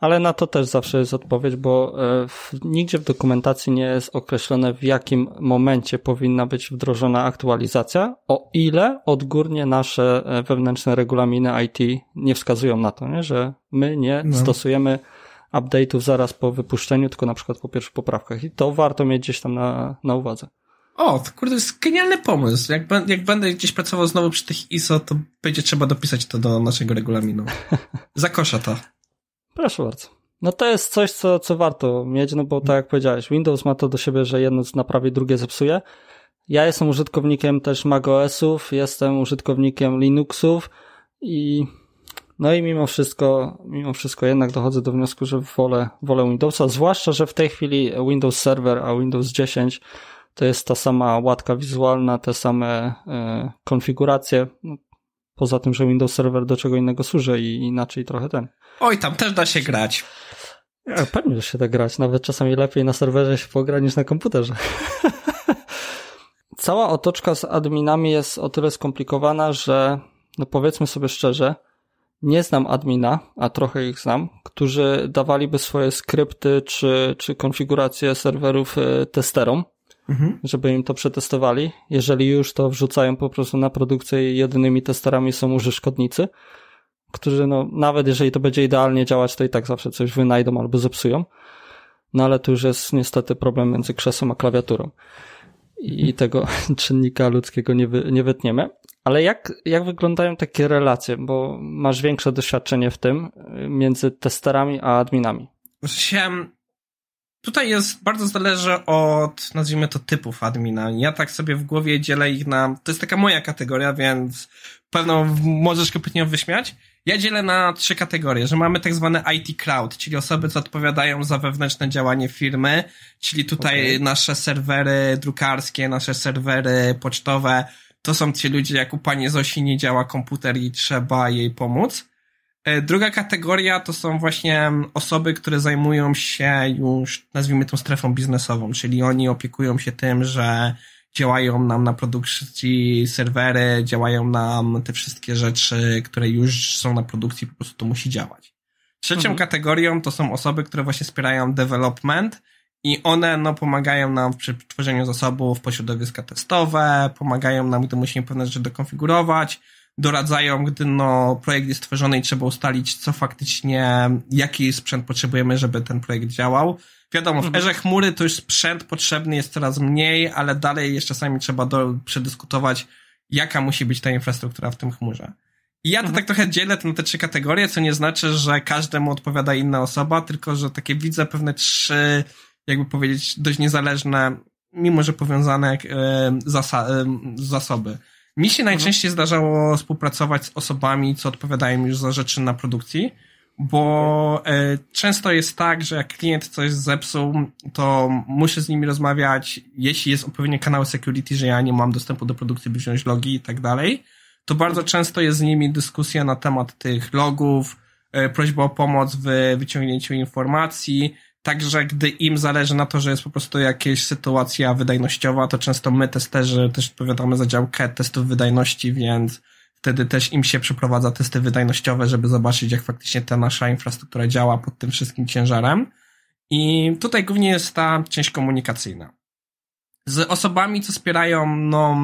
ale na to też zawsze jest odpowiedź, bo e, w, nigdzie w dokumentacji nie jest określone, w jakim momencie powinna być wdrożona aktualizacja, o ile odgórnie nasze e, wewnętrzne regulaminy IT nie wskazują na to, nie? że my nie no. stosujemy update'ów zaraz po wypuszczeniu, tylko na przykład po pierwszych poprawkach. I to warto mieć gdzieś tam na, na uwadze. O, kurde, to jest genialny pomysł. Jak, jak, będę gdzieś pracował znowu przy tych ISO, to będzie trzeba dopisać to do naszego regulaminu. Zakosza to. Proszę bardzo. No to jest coś, co, co warto mieć, no bo tak jak powiedziałeś, Windows ma to do siebie, że jedno naprawi, drugie zepsuje. Ja jestem użytkownikiem też macOSów, jestem użytkownikiem Linuxów i no i mimo wszystko, mimo wszystko jednak dochodzę do wniosku, że wolę, wolę Windowsa, zwłaszcza, że w tej chwili Windows Server, a Windows 10 to jest ta sama łatka wizualna, te same y, konfiguracje. No, Poza tym, że Windows Server do czego innego służy i inaczej trochę ten. Oj, tam też da się grać. Ja, e, pewnie, że się da tak grać. Nawet czasami lepiej na serwerze się pogra niż na komputerze. Cała otoczka z adminami jest o tyle skomplikowana, że no powiedzmy sobie szczerze, nie znam admina, a trochę ich znam, którzy dawaliby swoje skrypty czy, czy konfiguracje serwerów e, testerom mhm. żeby im to przetestowali. Jeżeli już, to wrzucają po prostu na produkcję i jedynymi testerami są użytkownicy, którzy no, nawet jeżeli to będzie idealnie działać, to i tak zawsze coś wynajdą albo zepsują. No ale tu już jest niestety problem między krzesłem a klawiaturą. I tego czynnika ludzkiego nie, wy, nie wytniemy. Ale jak, jak wyglądają takie relacje? Bo masz większe doświadczenie w tym między testerami a adminami. Chciałem Tutaj jest, bardzo zależy od, nazwijmy to, typów admina. Ja tak sobie w głowie dzielę ich na, to jest taka moja kategoria, więc pewno możesz kompletnie wyśmiać. Ja dzielę na trzy kategorie, że mamy tak zwane IT crowd, czyli osoby, co odpowiadają za wewnętrzne działanie firmy, czyli tutaj okay. nasze serwery drukarskie, nasze serwery pocztowe, to są ci ludzie, jak u pani Zosi nie działa komputer i trzeba jej pomóc. E, druga kategoria to są właśnie mm, osoby, które zajmują się już, nazwijmy tą strefą biznesową, czyli oni opiekują się tym, że działają nam na produkcji serwery, działają nam te wszystkie rzeczy, które już są na produkcji, po prostu to musi działać. Trzecią mhm. kategorią to są osoby, które właśnie wspierają development i one no, pomagają nam przy tworzeniu zasobów po środowiska testowe, pomagają nam, gdy musimy pewne rzeczy dokonfigurować, doradzają, gdy no, projekt jest stworzony i trzeba ustalić, co faktycznie, jaki sprzęt potrzebujemy, żeby ten projekt działał. Wiadomo, w mhm. erze chmury to już sprzęt potrzebny jest coraz mniej, ale dalej jeszcze czasami trzeba do, przedyskutować, jaka musi być ta infrastruktura w tym chmurze. I ja to mhm. tak trochę dzielę na te trzy kategorie, co nie znaczy, że każdemu odpowiada inna osoba, tylko że takie widzę pewne trzy, jakby powiedzieć, dość niezależne, mimo że powiązane e, zasa- e, zasoby. Mi się mhm. najczęściej mhm. zdarzało współpracować z osobami, co odpowiadają już za rzeczy na produkcji, bo e, często jest tak, że jak klient coś zepsuł, to muszę z nimi rozmawiać. Jeśli jest odpowiednie kanały security, że ja nie mam dostępu do produkcji, by wziąć logi i tak dalej, to bardzo często jest z nimi dyskusja na temat tych logów, e, prośba o pomoc w wyciągnięciu informacji, Także gdy im zależy na to, że jest po prostu jakaś sytuacja wydajnościowa, to często my testerzy też odpowiadamy za działkę testów wydajności, więc wtedy też im się przeprowadza testy wydajnościowe, żeby zobaczyć, jak faktycznie ta nasza infrastruktura działa pod tym wszystkim ciężarem. I tutaj głównie jest ta część komunikacyjna. Z osobami, co wspierają no,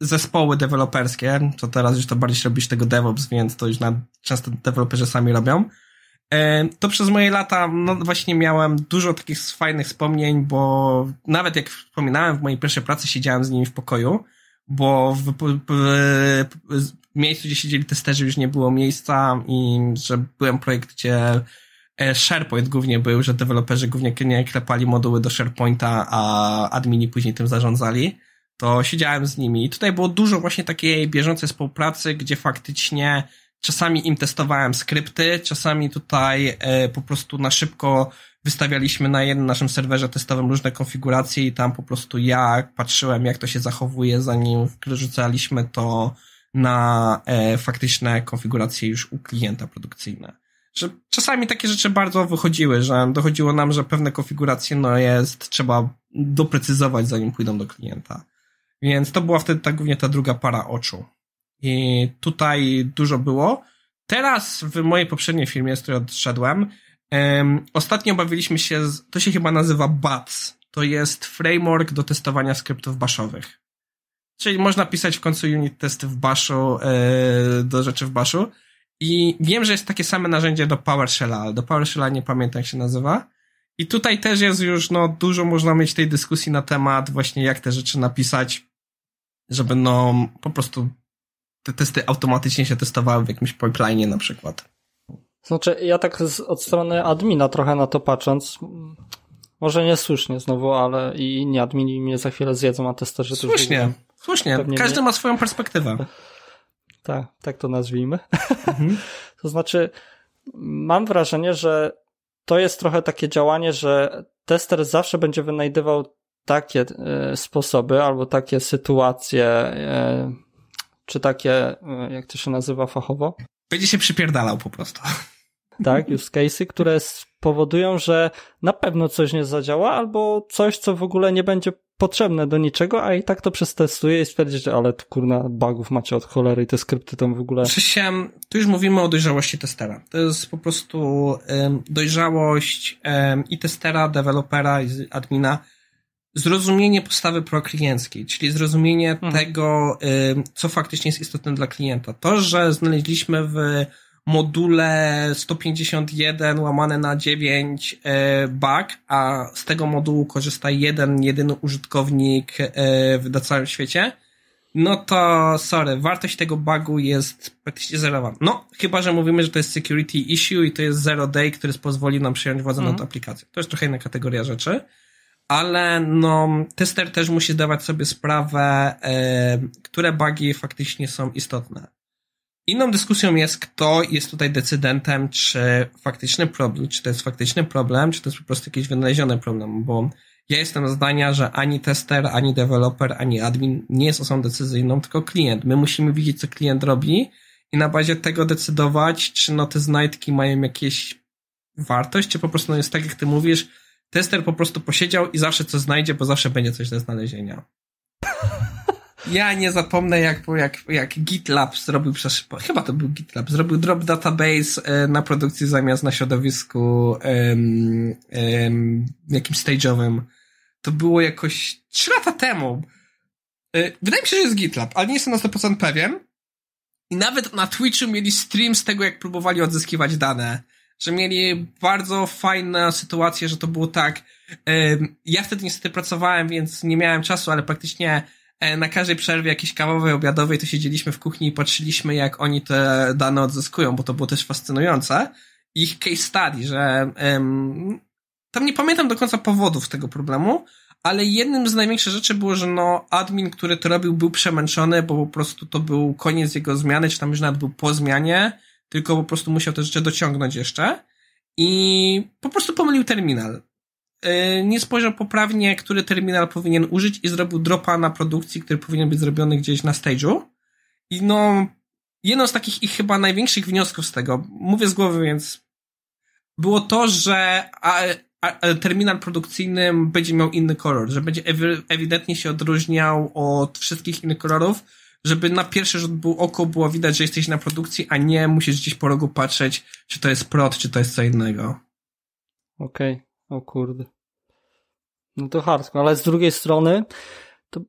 zespoły deweloperskie, to teraz już to bardziej robisz tego DevOps, więc to już na, często deweloperzy sami robią to przez moje lata, no właśnie miałem dużo takich fajnych wspomnień, bo nawet jak wspominałem, w mojej pierwszej pracy siedziałem z nimi w pokoju, bo w, w, w miejscu, gdzie siedzieli testerzy, już nie było miejsca i że byłem w projekcie e, SharePoint głównie był, że deweloperzy głównie nie klepali moduły do SharePointa, a admini później tym zarządzali, to siedziałem z nimi i tutaj było dużo właśnie takiej bieżącej współpracy, gdzie faktycznie Czasami im testowałem skrypty, czasami tutaj e, po prostu na szybko wystawialiśmy na jednym naszym serwerze testowym różne konfiguracje i tam po prostu ja patrzyłem, jak to się zachowuje, zanim wrzucaliśmy to na e, faktyczne konfiguracje już u klienta produkcyjne. Że czasami takie rzeczy bardzo wychodziły, że dochodziło nam, że pewne konfiguracje no jest, trzeba doprecyzować, zanim pójdą do klienta. Więc to była wtedy ta, głównie ta druga para oczu. I tutaj dużo było. Teraz w mojej poprzedniej filmie, z której odszedłem, um, ostatnio bawiliśmy się, z, to się chyba nazywa BATS. To jest framework do testowania skryptów baszowych. Czyli można pisać w końcu unit testy w baszu, e, do rzeczy w baszu. I wiem, że jest takie same narzędzie do PowerShella, ale do PowerShella nie pamiętam jak się nazywa. I tutaj też jest już, no, dużo można mieć tej dyskusji na temat właśnie jak te rzeczy napisać, żeby no, po prostu te testy automatycznie się testowały w jakimś pipeline na przykład. Znaczy, ja tak z, od strony admina trochę na to patrząc, może niesłusznie znowu, ale i nie admini mnie za chwilę zjedzą, a testerzy też Słusznie, słusznie. Każdy nie... ma swoją perspektywę. Tak, tak to nazwijmy. Mhm. to znaczy, mam wrażenie, że to jest trochę takie działanie, że tester zawsze będzie wynajdywał takie y, sposoby albo takie sytuacje, y, czy takie, e, jak to się nazywa fachowo? Będzie się przypierdalał po prostu. Tak, use cases, które spowodują, że na pewno coś nie zadziała, albo coś, co w ogóle nie będzie potrzebne do niczego, a i tak to przetestuje i stwierdzi, że ale tu kurna bugów macie od cholery i te skrypty tam w ogóle. Przysiam, tu już mówimy o dojrzałości testera. To jest po prostu um, dojrzałość um, i testera, dewelopera, i admina, zrozumienie postawy proklienckiej, czyli zrozumienie mhm. tego, co faktycznie jest istotne dla klienta. To, że znaleźliśmy w module 151 łamane na 9 y, bug, a z tego modułu korzysta jeden, jedyny użytkownik y, na całym świecie, no to sorry, wartość tego bugu jest praktycznie zerowa. No, chyba, że mówimy, że to jest security issue i to jest zero day, który pozwoli nam przejąć władzę mhm. nad aplikacją. To jest trochę inna kategoria rzeczy ale no, tester też musi zdawać sobie sprawę, e, które bugi faktycznie są istotne. Inną dyskusją jest, kto jest tutaj decydentem, czy faktyczny problem, czy to jest faktyczny problem, czy to jest po prostu jakiś wynaleziony problem, bo ja jestem zdania, że ani tester, ani deweloper, ani admin nie jest osobą decyzyjną, tylko klient. My musimy widzieć, co klient robi i na bazie tego decydować, czy no te znajdki mają jakieś wartość, czy po prostu no jest tak, jak ty mówisz, tester po prostu posiedział i zawsze coś znajdzie, bo zawsze będzie coś do znalezienia. Ja nie zapomnę, jak, jak, jak GitLab zrobił, chyba to był GitLab, zrobił drop database e, na produkcji zamiast na środowisku jakimś stage'owym. To było jakoś 3 lata temu. E, wydaje mi się, że jest GitLab, ale nie jestem na 100% pewien. I nawet na Twitchu mieli stream z tego, jak próbowali odzyskiwać dane że mieli bardzo fajną sytuację, że to było tak. Ja wtedy niestety pracowałem, więc nie miałem czasu, ale praktycznie e, na każdej przerwie jakiejś kawowej, obiadowej to siedzieliśmy w kuchni i patrzyliśmy, jak oni te dane odzyskują, bo to było też fascynujące. Ich case study, że um, tam nie pamiętam do końca powodów tego problemu, ale jednym z największych rzeczy było, że no admin, który to robił, był przemęczony, bo po prostu to był koniec jego zmiany, czy tam już nawet był po zmianie tylko po prostu musiał te rzeczy dociągnąć jeszcze i po prostu pomylił terminal. Y, nie spojrzał poprawnie, który terminal powinien użyć i zrobił dropa na produkcji, który powinien być zrobiony gdzieś na stage'u. I no, jedno z takich ich chyba największych wniosków z tego, mówię z głowy, więc było to, że a, a, terminal produkcyjny będzie miał inny kolor, że będzie ewidentnie się odróżniał od wszystkich innych kolorów, żeby na pierwszy rzut był oko było widać, że jesteś na produkcji, a nie musisz gdzieś po rogu patrzeć, czy to jest prot, czy to jest co innego. Okej, okay. o kurde. No to hardcore, ale z drugiej strony to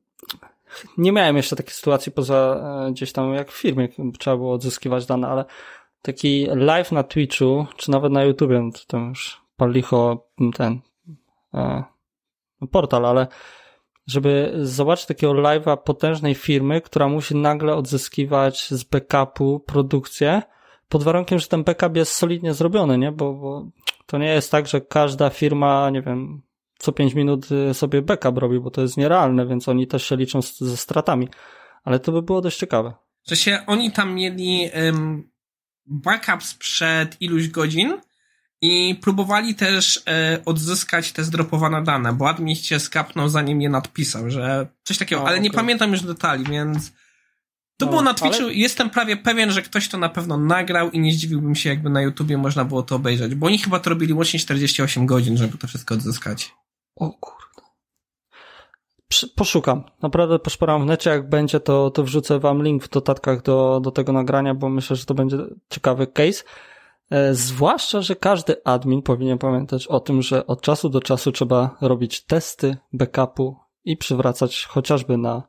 nie miałem jeszcze takiej sytuacji poza e, gdzieś tam jak w firmie trzeba było odzyskiwać dane, ale taki live na Twitchu, czy nawet na YouTubie, no to tam już palicho ten e, no portal, ale żeby zobaczyć takiego live'a potężnej firmy, która musi nagle odzyskiwać z backupu produkcję, pod warunkiem, że ten backup jest solidnie zrobiony, nie? Bo, bo to nie jest tak, że każda firma, nie wiem, co 5 minut y, sobie backup robi, bo to jest nierealne, więc oni też się liczą ze stratami. Ale to by było dość ciekawe. Że się oni tam mieli um, backup sprzed iluś godzin, i próbowali też e, odzyskać te zdropowane dane, bo admin się skapnął, zanim je nadpisał, że coś takiego, ale okay. nie pamiętam już detali, więc to no, było na Twitchu. Ale... Jestem prawie pewien, że ktoś to na pewno nagrał i nie zdziwiłbym się, jakby na YouTubie można było to obejrzeć, bo oni chyba to robili łącznie 48 godzin, żeby to wszystko odzyskać. O kurde. Poszukam. Naprawdę poszperam w necie. Jak będzie, to, to wrzucę wam link w dodatkach do, do tego nagrania, bo myślę, że to będzie ciekawy case. E, zwłaszcza, że każdy admin powinien pamiętać o tym, że od czasu do czasu trzeba robić testy backupu i przywracać chociażby na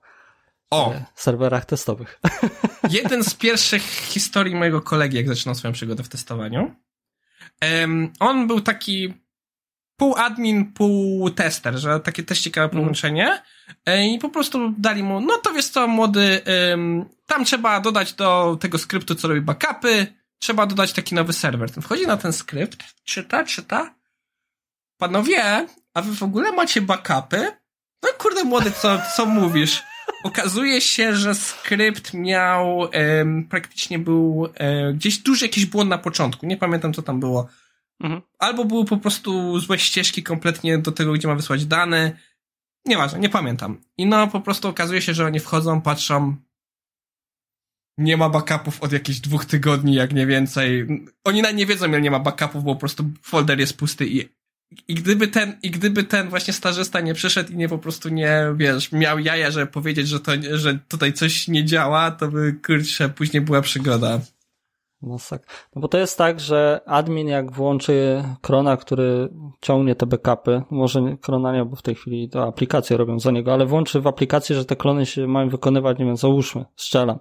o. E, serwerach testowych. Jeden z pierwszych historii mojego kolegi, jak zaczynał swoją przygodę w testowaniu. Um, on był taki pół admin, pół tester, że takie też ciekawe mhm. połączenie. Mm. I po prostu dali mu, no to wiesz co, młody, um, tam trzeba dodać do tego skryptu, co robi backupy, trzeba dodać taki nowy serwer. Ten wchodzi na ten skrypt, czyta, czyta. Panowie, a wy w ogóle macie backupy? No kurde młody, co, co mówisz? Okazuje się, że skrypt miał, em, praktycznie był, e, gdzieś duży jakiś błąd na początku. Nie pamiętam, co tam było. Mhm. Albo były po prostu złe ścieżki kompletnie do tego, gdzie ma wysłać dane. Nieważne, nie pamiętam. I no, po prostu okazuje się, że oni wchodzą, patrzą, nie ma backupów od jakichś dwóch tygodni, jak nie więcej. Oni na nie wiedzą, ile nie ma backupów, bo po prostu folder jest pusty i, i gdyby ten, i gdyby ten właśnie starzysta nie przyszedł i nie po prostu nie, wiesz, miał jaja, żeby powiedzieć, że to, że tutaj coś nie działa, to by, kurczę, później była przygoda. No tak. No bo to jest tak, że admin jak włączy krona, który ciągnie te backupy, może krona nie, bo w tej chwili to aplikacje robią za niego, ale włączy w aplikacji, że te klony się mają wykonywać, nie wiem, załóżmy, strzelam.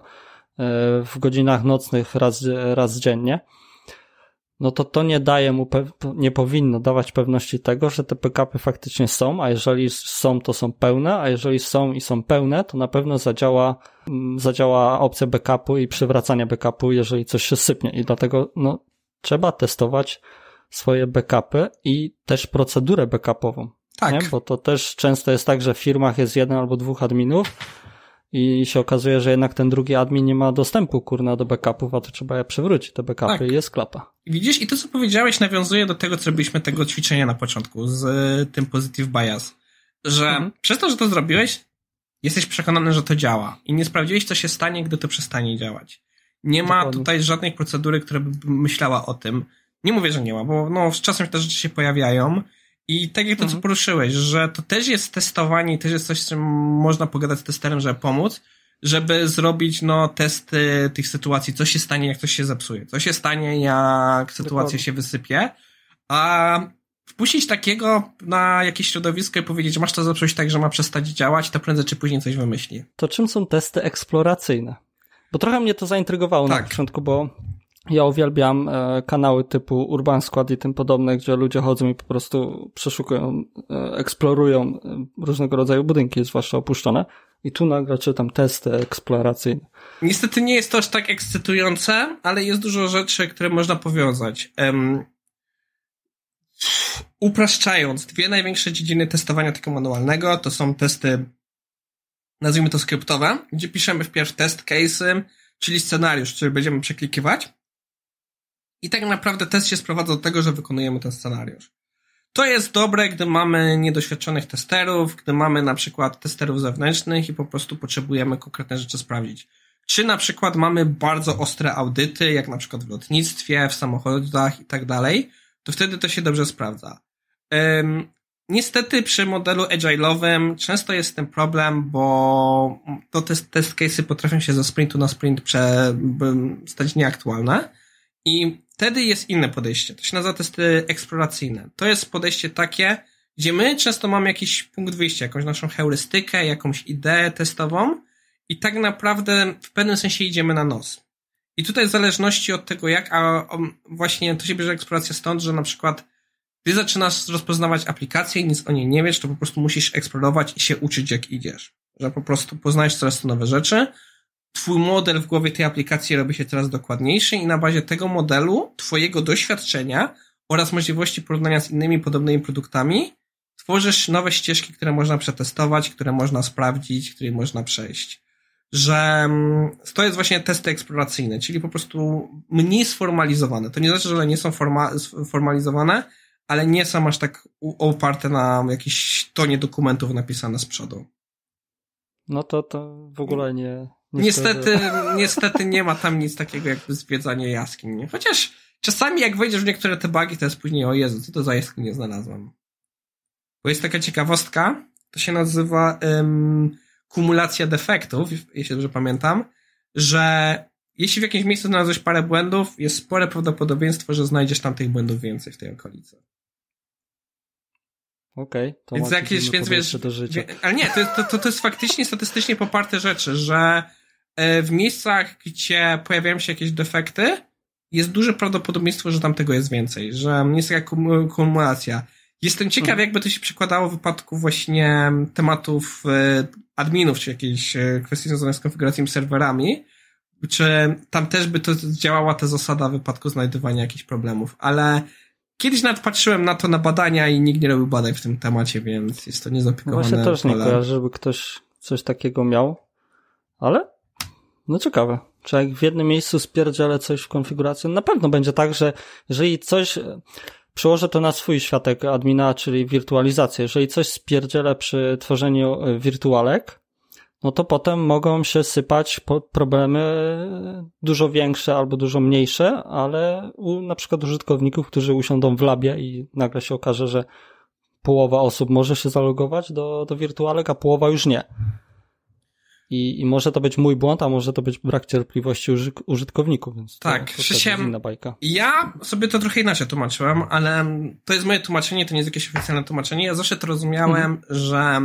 E, w godzinach nocnych raz, raz dziennie, no to to nie daje mu, nie powinno dawać pewności tego, że te backupy faktycznie są, a jeżeli są, to są pełne, a jeżeli są i są pełne, to na pewno zadziała, zadziała opcja backupu i przywracania backupu, jeżeli coś się sypnie i dlatego no, trzeba testować swoje backupy i też procedurę backupową. Tak. Nie? Bo to też często jest tak, że w firmach jest jeden albo dwóch adminów, i się okazuje, że jednak ten drugi admin nie ma dostępu, kurna, do backupów, a to trzeba je przywrócić, te backupy tak. i jest klapa. Widzisz, i to co powiedziałeś nawiązuje do tego, co robiliśmy tego ćwiczenia na początku z e, tym positive bias, że mhm. przez to, że to zrobiłeś, jesteś przekonany, że to działa i nie sprawdziłeś, co się stanie, gdy to przestanie działać. Nie ma Dokładnie. tutaj żadnej procedury, która by myślała o tym. Nie mówię, że nie ma, bo no, z czasem te rzeczy się pojawiają, i tak jak to, co mhm. poruszyłeś, że to też jest testowanie i też jest coś, z czym można pogadać z testerem, żeby pomóc, żeby zrobić no, testy tych sytuacji, co się stanie, jak coś się zepsuje, co się stanie, jak sytuacja się wysypie, a wpuścić takiego na jakieś środowisko i powiedzieć, masz to zepsuć tak, że ma przestać działać, to prędzej czy później coś wymyśli. To czym są testy eksploracyjne? Bo trochę mnie to zaintrygowało tak. na początku, bo ja uwielbiam e, kanały typu Urban Squad i tym podobne, gdzie ludzie chodzą i po prostu przeszukują, e, eksplorują e, różnego rodzaju budynki, zwłaszcza opuszczone. I tu nagle czytam testy eksploracyjne. Niestety nie jest to aż tak ekscytujące, ale jest dużo rzeczy, które można powiązać. Um, upraszczając, dwie największe dziedziny testowania tego manualnego to są testy, nazwijmy to skryptowe, gdzie piszemy wpierw test case'y, czyli scenariusz, który będziemy przeklikiwać i tak naprawdę test się sprowadza do tego, że wykonujemy ten scenariusz. To jest dobre, gdy mamy niedoświadczonych testerów, gdy mamy na przykład testerów zewnętrznych i po prostu potrzebujemy konkretne rzeczy sprawdzić. Czy na przykład mamy bardzo ostre audyty, jak na przykład w lotnictwie, w samochodach i tak dalej, to wtedy to się dobrze sprawdza. niestety przy modelu agile'owym często jest ten problem, bo to test, test case'y potrafią się ze sprintu na sprint prze, stać nieaktualne i wtedy jest inne podejście. To się nazywa testy eksploracyjne. To jest podejście takie, gdzie my często mamy jakiś punkt wyjścia, jakąś naszą heurystykę, jakąś ideę testową i tak naprawdę w pewnym sensie idziemy na nos. I tutaj w zależności od tego jak, a właśnie to się bierze eksploracja stąd, że na przykład ty zaczynasz rozpoznawać aplikację i nic o niej nie wiesz, to po prostu musisz eksplorować i się uczyć jak idziesz. Że po prostu poznajesz coraz to nowe rzeczy, Twój model w głowie tej aplikacji robi się coraz dokładniejszy i na bazie tego modelu, Twojego doświadczenia oraz możliwości porównania z innymi podobnymi produktami, tworzysz nowe ścieżki, które można przetestować, które można sprawdzić, które można przejść. Że mm, to jest właśnie testy eksploracyjne, czyli po prostu mniej sformalizowane. To nie znaczy, że one nie są forma, sformalizowane, ale nie są aż tak oparte na jakiejś tonie dokumentów napisane z przodu. No to to w ogóle nie, Niestety, niestety nie ma tam nic takiego jak zwiedzanie jaskiń. Nie? Chociaż czasami jak wejdziesz w niektóre te bugi, to jest później, o Jezu, co to za nie znalazłem? Bo jest taka ciekawostka, to się nazywa um, kumulacja defektów, jeśli dobrze pamiętam, że jeśli w jakimś miejscu znalazłeś parę błędów, jest spore prawdopodobieństwo, że znajdziesz tam tych błędów więcej w tej okolicy. Okej, okay, to więc jakieś, więc wiesz, do życia. ale nie, to, to, to jest faktycznie statystycznie poparte rzeczy, że E, w miejscach, gdzie pojawiają się jakieś defekty, jest duże prawdopodobieństwo, że tam tego jest więcej, że jest jakaś kumulacja. Jestem ciekaw, mhm. jakby to się przekładało w wypadku właśnie tematów e, adminów, czy jakiejś e, kwestii związanej z konfiguracją serwerami, czy tam też by to działała ta zasada w wypadku znajdywania jakichś problemów, ale kiedyś nadpatrzyłem na to na badania i nikt nie robił badań w tym temacie, więc jest to niezapikowane. No właśnie też nie kojarzę, żeby ktoś coś takiego miał, ale no ciekawe. Czy jak w jednym miejscu spierdzielę coś w konfiguracji, na pewno będzie tak, że jeżeli coś, e, przełożę to na swój światek admina, czyli wirtualizację, jeżeli coś spierdzielę przy tworzeniu e, wirtualek, no to potem mogą się sypać problemy e, dużo większe albo dużo mniejsze, ale u na przykład użytkowników, którzy usiądą w labie i nagle się okaże, że połowa osób może się zalogować do, do wirtualek, a połowa już nie. I, I może to być mój błąd, a może to być brak cierpliwości użytkowników, więc tak, to, to inna bajka. Ja sobie to trochę inaczej tłumaczyłem, ale to jest moje tłumaczenie, to nie jest jakieś oficjalne tłumaczenie. Ja zawsze to rozumiałem, mhm. że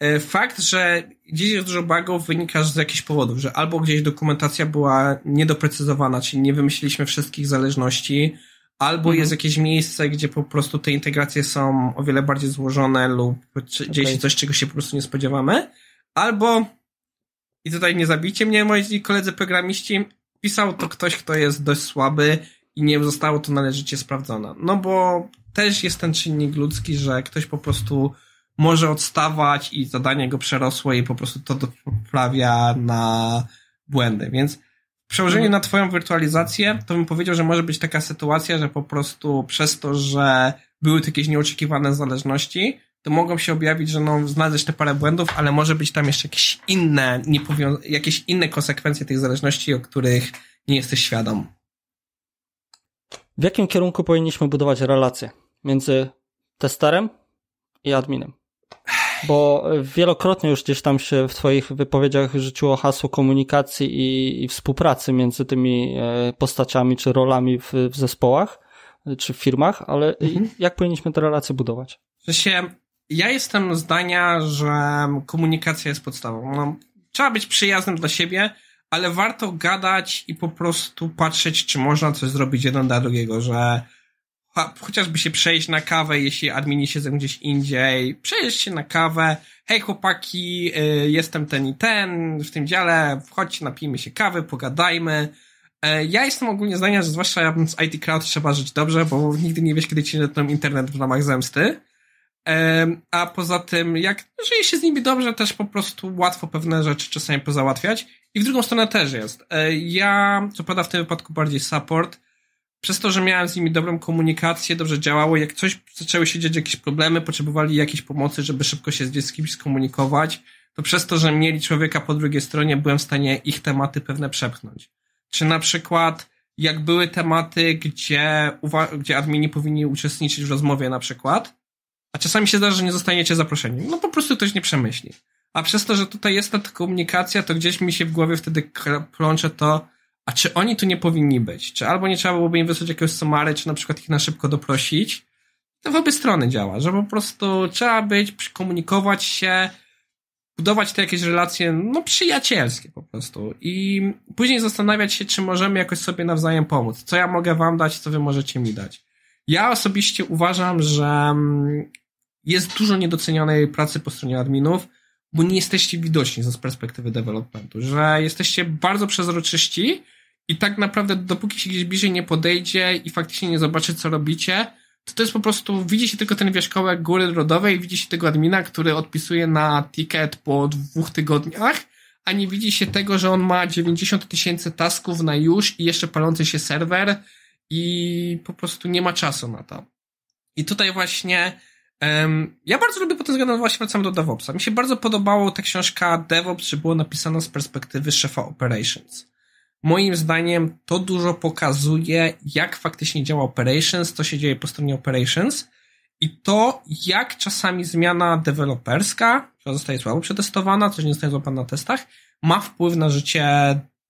e, fakt, że gdzieś jest dużo bugów wynika z jakichś powodów, że albo gdzieś dokumentacja była niedoprecyzowana, czyli nie wymyśliliśmy wszystkich zależności, albo mhm. jest jakieś miejsce, gdzie po prostu te integracje są o wiele bardziej złożone lub gdzieś okay. dzieje się coś, czego się po prostu nie spodziewamy. Albo, i tutaj nie zabijcie mnie, moi koledzy programiści, pisał to ktoś, kto jest dość słaby i nie zostało to należycie sprawdzone. No bo też jest ten czynnik ludzki, że ktoś po prostu może odstawać i zadanie go przerosło i po prostu to doprawia na błędy. Więc w przełożeniu mhm. na twoją wirtualizację, to bym powiedział, że może być taka sytuacja, że po prostu przez to, że były tu jakieś nieoczekiwane zależności, to mogą się objawić, że no, znaleźć te parę błędów, ale może być tam jeszcze jakieś inne, nie jakieś inne konsekwencje tych zależności, o których nie jesteś świadom. W jakim kierunku powinniśmy budować relacje między testerem i adminem? Bo wielokrotnie już gdzieś tam się w Twoich wypowiedziach rzuciło hasło komunikacji i, i współpracy między tymi e, postaciami czy rolami w, w zespołach e, czy w firmach, ale mhm. jak powinniśmy te relacje budować? Że się ja jestem zdania, że komunikacja jest podstawą. No, trzeba być przyjaznym dla siebie, ale warto gadać i po prostu patrzeć, czy można coś zrobić jeden dla drugiego, że chociażby się przejść na kawę, jeśli admini siedzą gdzieś indziej, przejść się na kawę, hej chłopaki, y, jestem ten i ten w tym dziale, wchodźcie, napijmy się kawy, pogadajmy. E, ja jestem ogólnie zdania, że zwłaszcza z IT Crowd trzeba żyć dobrze, bo nigdy nie wiesz, kiedy ci netną internet w ramach zemsty. A poza tym, jak żyje się z nimi dobrze, też po prostu łatwo pewne rzeczy czasami pozałatwiać. I w drugą stronę też jest. E, ja, co prawda w tym wypadku bardziej support, przez to, że miałem z nimi dobrą komunikację, dobrze działało, jak coś zaczęły się dziać jakieś problemy, potrzebowali jakiejś pomocy, żeby szybko się z kimś skomunikować, to przez to, że mieli człowieka po drugiej stronie, byłem w stanie ich tematy pewne przepchnąć. Czy na przykład, jak były tematy, gdzie, gdzie admini powinni uczestniczyć w rozmowie na przykład, a czasami się zdarza, że nie zostaniecie zaproszeni. No po prostu ktoś nie przemyśli. A przez to, że tutaj jest ta komunikacja, to gdzieś mi się w głowie wtedy plącze to, a czy oni tu nie powinni być? Czy albo nie trzeba byłoby im wysłać jakiegoś somary, czy na przykład ich na szybko doprosić? To w obie strony działa, że po prostu trzeba być, komunikować się, budować te jakieś relacje, no przyjacielskie po prostu. I później zastanawiać się, czy możemy jakoś sobie nawzajem pomóc. Co ja mogę wam dać, co wy możecie mi dać. Ja osobiście uważam, że mm, jest dużo niedocenianej pracy po stronie adminów, bo nie jesteście widoczni z perspektywy developmentu, że jesteście bardzo przezroczyści i tak naprawdę dopóki się gdzieś bliżej nie podejdzie i faktycznie nie zobaczy, co robicie, to to jest po prostu, widzi się tylko ten wierzchołek góry rodowej, widzi się tego admina, który odpisuje na ticket po dwóch tygodniach, a nie widzi się tego, że on ma 90 tysięcy tasków na już i jeszcze palący się serwer i po prostu nie ma czasu na to. I tutaj właśnie ja bardzo lubię pod tym względem, właśnie wracam do DevOpsa. Mi się bardzo podobało ta książka DevOps, że była napisana z perspektywy szefa Operations. Moim zdaniem to dużo pokazuje, jak faktycznie działa Operations, co się dzieje po stronie Operations i to, jak czasami zmiana deweloperska, która zostaje słabo przetestowana, coś nie zostaje złapana na testach, ma wpływ na życie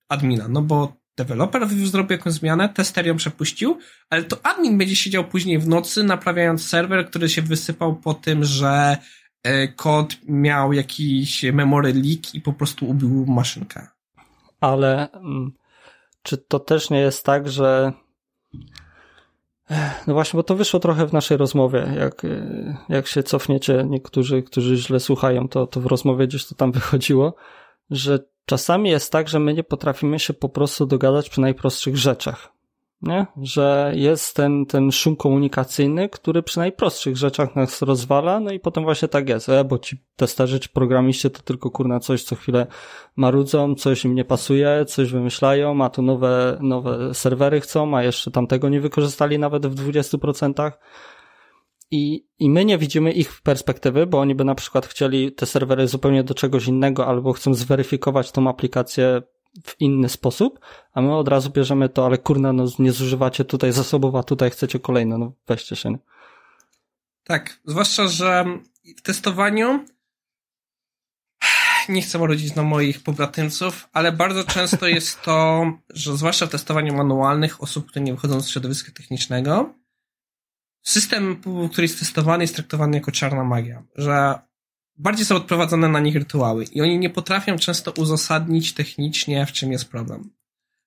admina, no bo deweloper zrobił jakąś zmianę, tester ją przepuścił, ale to admin będzie siedział później w nocy, naprawiając serwer, który się wysypał po tym, że e, kod miał jakiś memory leak i po prostu ubił maszynkę. Ale mm, czy to też nie jest tak, że e, no właśnie, bo to wyszło trochę w naszej rozmowie. Jak, e, jak się cofniecie, niektórzy, którzy źle słuchają, to, to w rozmowie gdzieś to tam wychodziło, że czasami jest tak, że my nie potrafimy się po prostu dogadać przy najprostszych rzeczach. Nie? Że jest ten, ten szum komunikacyjny, który przy najprostszych rzeczach nas rozwala, no i potem właśnie tak jest, e, bo ci testerzy czy programiści to tylko kurna coś co chwilę marudzą, coś im nie pasuje, coś wymyślają, a tu nowe, nowe serwery chcą, a jeszcze tamtego nie wykorzystali nawet w 20% i, i my nie widzimy ich perspektywy, bo oni by na przykład chcieli te serwery zupełnie do czegoś innego albo chcą zweryfikować tą aplikację w inny sposób, a my od razu bierzemy to, ale kurna, no nie zużywacie tutaj zasobów, a tutaj chcecie kolejne, no weźcie się. Nie? Tak, zwłaszcza, że w testowaniu nie chcę rodzić na moich pobratymców, ale bardzo często jest to, że zwłaszcza w testowaniu manualnych osób, które nie wychodzą z środowiska technicznego, system, który jest testowany, jest traktowany jako czarna magia, że bardziej są odprowadzone na nich rytuały i oni nie potrafią często uzasadnić technicznie, w czym jest problem.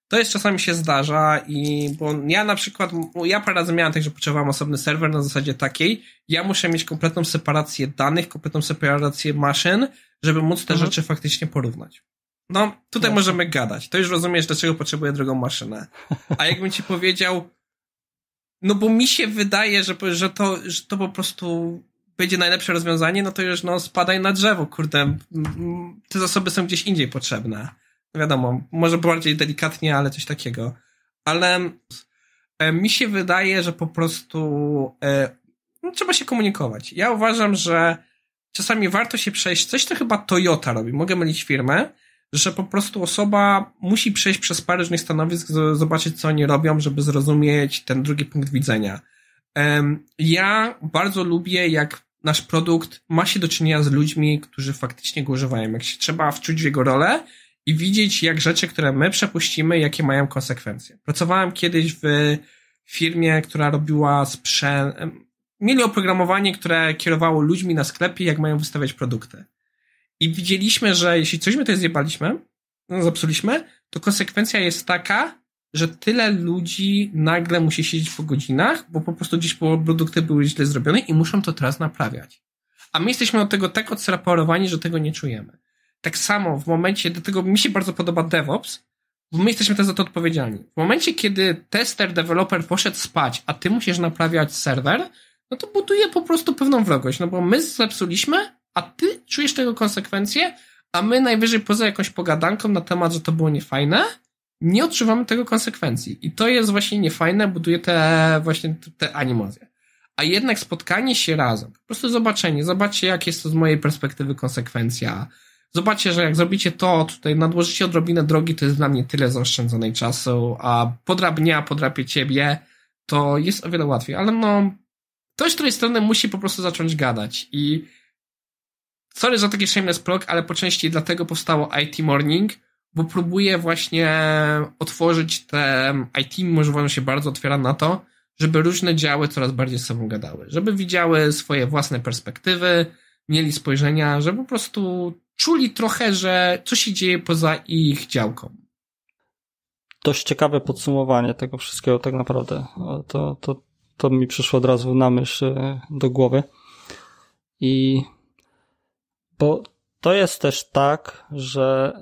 To jest czasami się zdarza i bo ja na przykład, ja parę razy miałem tak, że potrzebowałem osobny serwer na zasadzie takiej, ja muszę mieć kompletną separację danych, kompletną separację maszyn, żeby móc te mhm. rzeczy faktycznie porównać. No, tutaj możemy gadać. To już rozumiesz, dlaczego potrzebuję drugą maszynę. A jakbym ci powiedział, no bo mi się wydaje, że, że, to, że to po prostu będzie najlepsze rozwiązanie, no to już no spadaj na drzewo, kurde. Te zasoby są gdzieś indziej potrzebne. Wiadomo, może bardziej delikatnie, ale coś takiego. Ale e, mi się wydaje, że po prostu e, no, trzeba się komunikować. Ja uważam, że czasami warto się przejść. Coś to chyba Toyota robi, mogę mylić firmę, że po prostu osoba musi przejść przez parę różnych stanowisk, zobaczyć co oni robią, żeby zrozumieć ten drugi punkt widzenia. Ja bardzo lubię, jak nasz produkt ma się do czynienia z ludźmi, którzy faktycznie go używają, jak się trzeba wczuć w jego rolę i widzieć, jak rzeczy, które my przepuścimy, jakie mają konsekwencje. Pracowałem kiedyś w firmie, która robiła sprzęt, mieli oprogramowanie, które kierowało ludźmi na sklepie, jak mają wystawiać produkty i widzieliśmy, że jeśli coś my to zjebaliśmy, no, zepsuliśmy, to konsekwencja jest taka, że tyle ludzi nagle musi siedzieć po godzinach, bo po prostu gdzieś produkty były źle zrobione i muszą to teraz naprawiać. A my jesteśmy od tego tak odseparowani, że tego nie czujemy. Tak samo w momencie, do tego mi się bardzo podoba DevOps, bo my jesteśmy też za to odpowiedzialni. W momencie, kiedy tester, deweloper poszedł spać, a ty musisz naprawiać serwer, no to buduje po prostu pewną wrogość, no bo my zepsuliśmy, a ty czujesz tego konsekwencje, a my najwyżej poza jakąś pogadanką na temat, że to było niefajne, nie odczuwamy tego konsekwencji. I to jest właśnie niefajne, buduje te właśnie te animozje. A jednak spotkanie się razem, po prostu zobaczenie, zobaczcie, jak jest to z mojej perspektywy konsekwencja. Zobaczcie, że jak zrobicie to, tutaj nadłożycie odrobinę drogi, to jest dla mnie tyle zaoszczędzonej czasu, a podrabnia, podrapie ciebie, to jest o wiele łatwiej. Ale no, ktoś z której strony musi po prostu zacząć gadać i Sorry za taki shameless plug, ale po części dlatego powstało IT Morning, bo próbuje właśnie otworzyć te IT, może się bardzo otwiera na to, żeby różne działy coraz bardziej z sobą gadały, żeby widziały swoje własne perspektywy, mieli spojrzenia, żeby po prostu czuli trochę, że coś się dzieje poza ich działką. Dość ciekawe podsumowanie tego wszystkiego, tak naprawdę. To, to, to mi przyszło od razu na myśl y, do głowy. I bo to jest też tak, że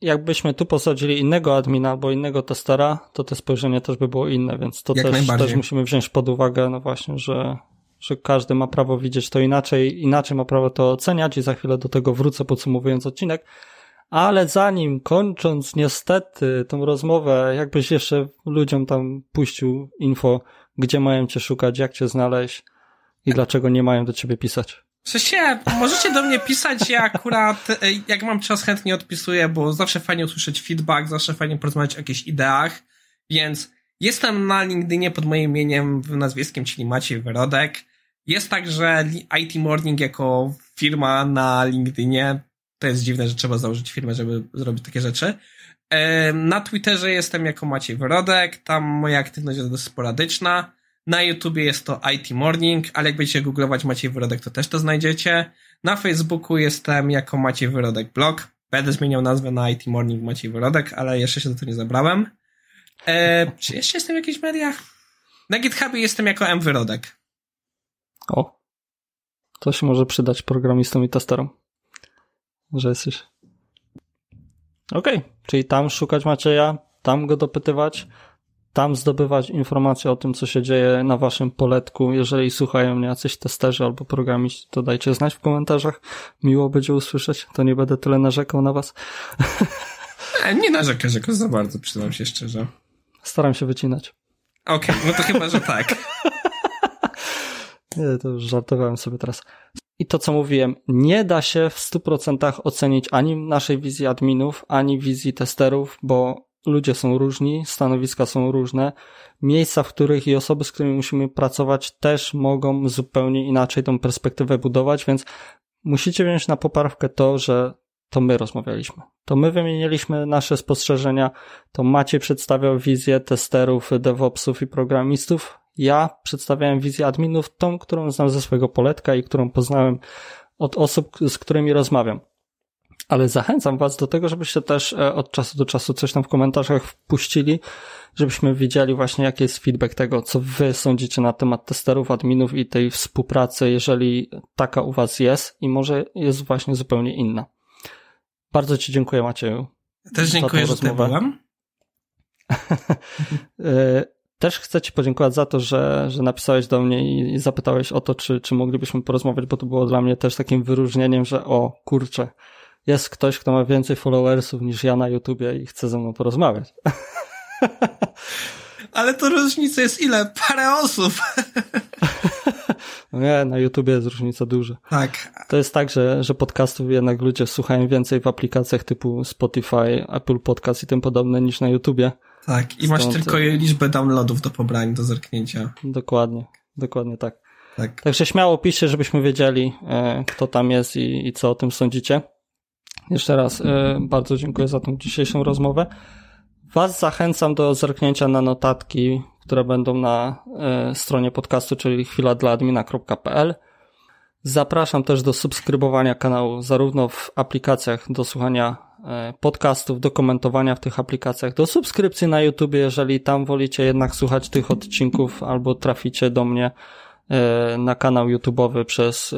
jakbyśmy tu posadzili innego admina albo innego testera, to te spojrzenie też by było inne, więc to też, też, musimy wziąć pod uwagę, no właśnie, że, że każdy ma prawo widzieć to inaczej, inaczej ma prawo to oceniać i za chwilę do tego wrócę podsumowując odcinek. Ale zanim kończąc niestety tą rozmowę, jakbyś jeszcze ludziom tam puścił info, gdzie mają cię szukać, jak cię znaleźć i tak. dlaczego nie mają do ciebie pisać. W sensie, możecie do mnie pisać, ja akurat, e, jak mam czas, chętnie odpisuję, bo zawsze fajnie usłyszeć feedback, zawsze fajnie porozmawiać o jakichś ideach, więc jestem na LinkedInie pod moim imieniem, nazwiskiem, czyli Maciej Wyrodek. Jest także IT Morning jako firma na LinkedInie. To jest dziwne, że trzeba założyć firmę, żeby zrobić takie rzeczy. E, na Twitterze jestem jako Maciej Wyrodek, tam moja aktywność jest dosyć sporadyczna. Na YouTubie jest to IT Morning, ale jak będziecie googlować Maciej Wyrodek, to też to znajdziecie. Na Facebooku jestem jako Maciej Wyrodek Blog. Będę zmieniał nazwę na IT Morning Maciej Wyrodek, ale jeszcze się do tego nie zabrałem. E, czy jeszcze jestem w jakichś mediach? Na GitHubie jestem jako M Wyrodek. O. To się może przydać programistom i testerom. Że jesteś. Okej, okay. czyli tam szukać Macieja, tam go dopytywać tam zdobywać informacje o tym, co się dzieje na waszym poletku. Jeżeli słuchają mnie jacyś testerzy albo programiści, to dajcie znać w komentarzach. Miło będzie usłyszeć, to nie będę tyle narzekał na was. E, nie narzekasz jako za bardzo, przyznam się szczerze. Staram się wycinać. Okej, okay, no to chyba, że tak. nie, to już żartowałem sobie teraz. I to, co mówiłem, nie da się w 100% ocenić ani naszej wizji adminów, ani wizji testerów, bo ludzie są różni, stanowiska są różne, miejsca, w których i osoby, z którymi musimy pracować, też mogą zupełnie inaczej tą perspektywę budować, więc musicie wziąć na poprawkę to, że to my rozmawialiśmy. To my wymieniliśmy nasze spostrzeżenia, to Macie przedstawiał wizję testerów, DevOpsów i programistów. Ja przedstawiałem wizję adminów, tą, którą znam ze swojego poletka i którą poznałem od osób, z którymi rozmawiam. Ale zachęcam Was do tego, żebyście też e, od czasu do czasu coś tam w komentarzach wpuścili, żebyśmy widzieli właśnie, jaki jest feedback tego, co Wy sądzicie na temat testerów, adminów i tej współpracy, jeżeli taka u Was jest i może jest właśnie zupełnie inna. Bardzo Ci dziękuję, Macieju. też dziękuję, że tutaj e, Też chcę Ci podziękować za to, że, że napisałeś do mnie i zapytałeś o to, czy, czy moglibyśmy porozmawiać, bo to było dla mnie też takim wyróżnieniem, że o kurczę, jest ktoś, kto ma więcej followersów niż ja na YouTubie i chce ze mną porozmawiać. Ale to różnica jest ile? Parę osób. No nie, na YouTubie jest różnica duża. Tak. To jest tak, że, że podcastów jednak ludzie słuchają więcej w aplikacjach typu Spotify, Apple Podcast i tym podobne niż na YouTubie. Tak, i masz tylko liczbę downloadów do pobrania, do zerknięcia. Dokładnie, dokładnie tak. tak. Także śmiało piszcie, żebyśmy wiedzieli, e, kto tam jest i, i co o tym sądzicie. Jeszcze raz e, bardzo dziękuję za tą dzisiejszą rozmowę. Was zachęcam do zerknięcia na notatki, które będą na e, stronie podcastu, czyli chwila dla admina.pl. Zapraszam też do subskrybowania kanału zarówno w aplikacjach do słuchania e, podcastów, do komentowania w tych aplikacjach, do subskrypcji na YouTube, jeżeli tam wolicie jednak słuchać tych odcinków albo traficie do mnie na kanał YouTube'owy przez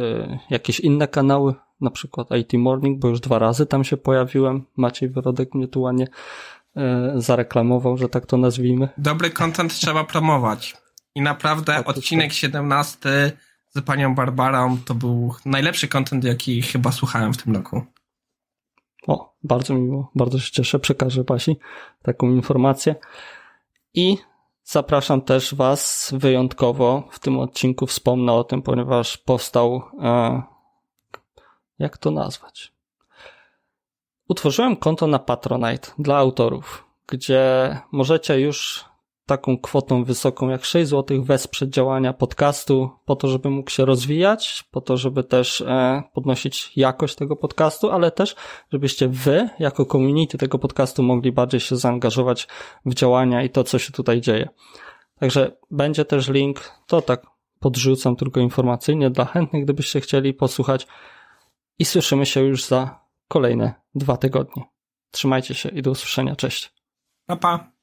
jakieś inne kanały na przykład IT Morning, bo już dwa razy tam się pojawiłem. Maciej Wyrodek mnie tu ładnie e, zareklamował, że tak to nazwijmy. Dobry content trzeba promować. I naprawdę tak, odcinek 17 tak. z panią Barbarą to był najlepszy content, jaki chyba słuchałem w tym roku. O, bardzo miło, bardzo się cieszę. Przekażę Pasi taką informację. I Zapraszam też Was wyjątkowo w tym odcinku. Wspomnę o tym, ponieważ powstał e, jak to nazwać? Utworzyłem konto na Patronite dla autorów, gdzie możecie już taką kwotą wysoką jak 6 zł wesprzeć działania podcastu po to, żeby mógł się rozwijać, po to, żeby też e, podnosić jakość tego podcastu, ale też, żebyście wy jako community tego podcastu mogli bardziej się zaangażować w działania i to, co się tutaj dzieje. Także będzie też link, to tak podrzucam tylko informacyjnie dla chętnych, gdybyście chcieli posłuchać i słyszymy się już za kolejne dwa tygodnie. Trzymajcie się i do usłyszenia. Cześć. Pa, pa.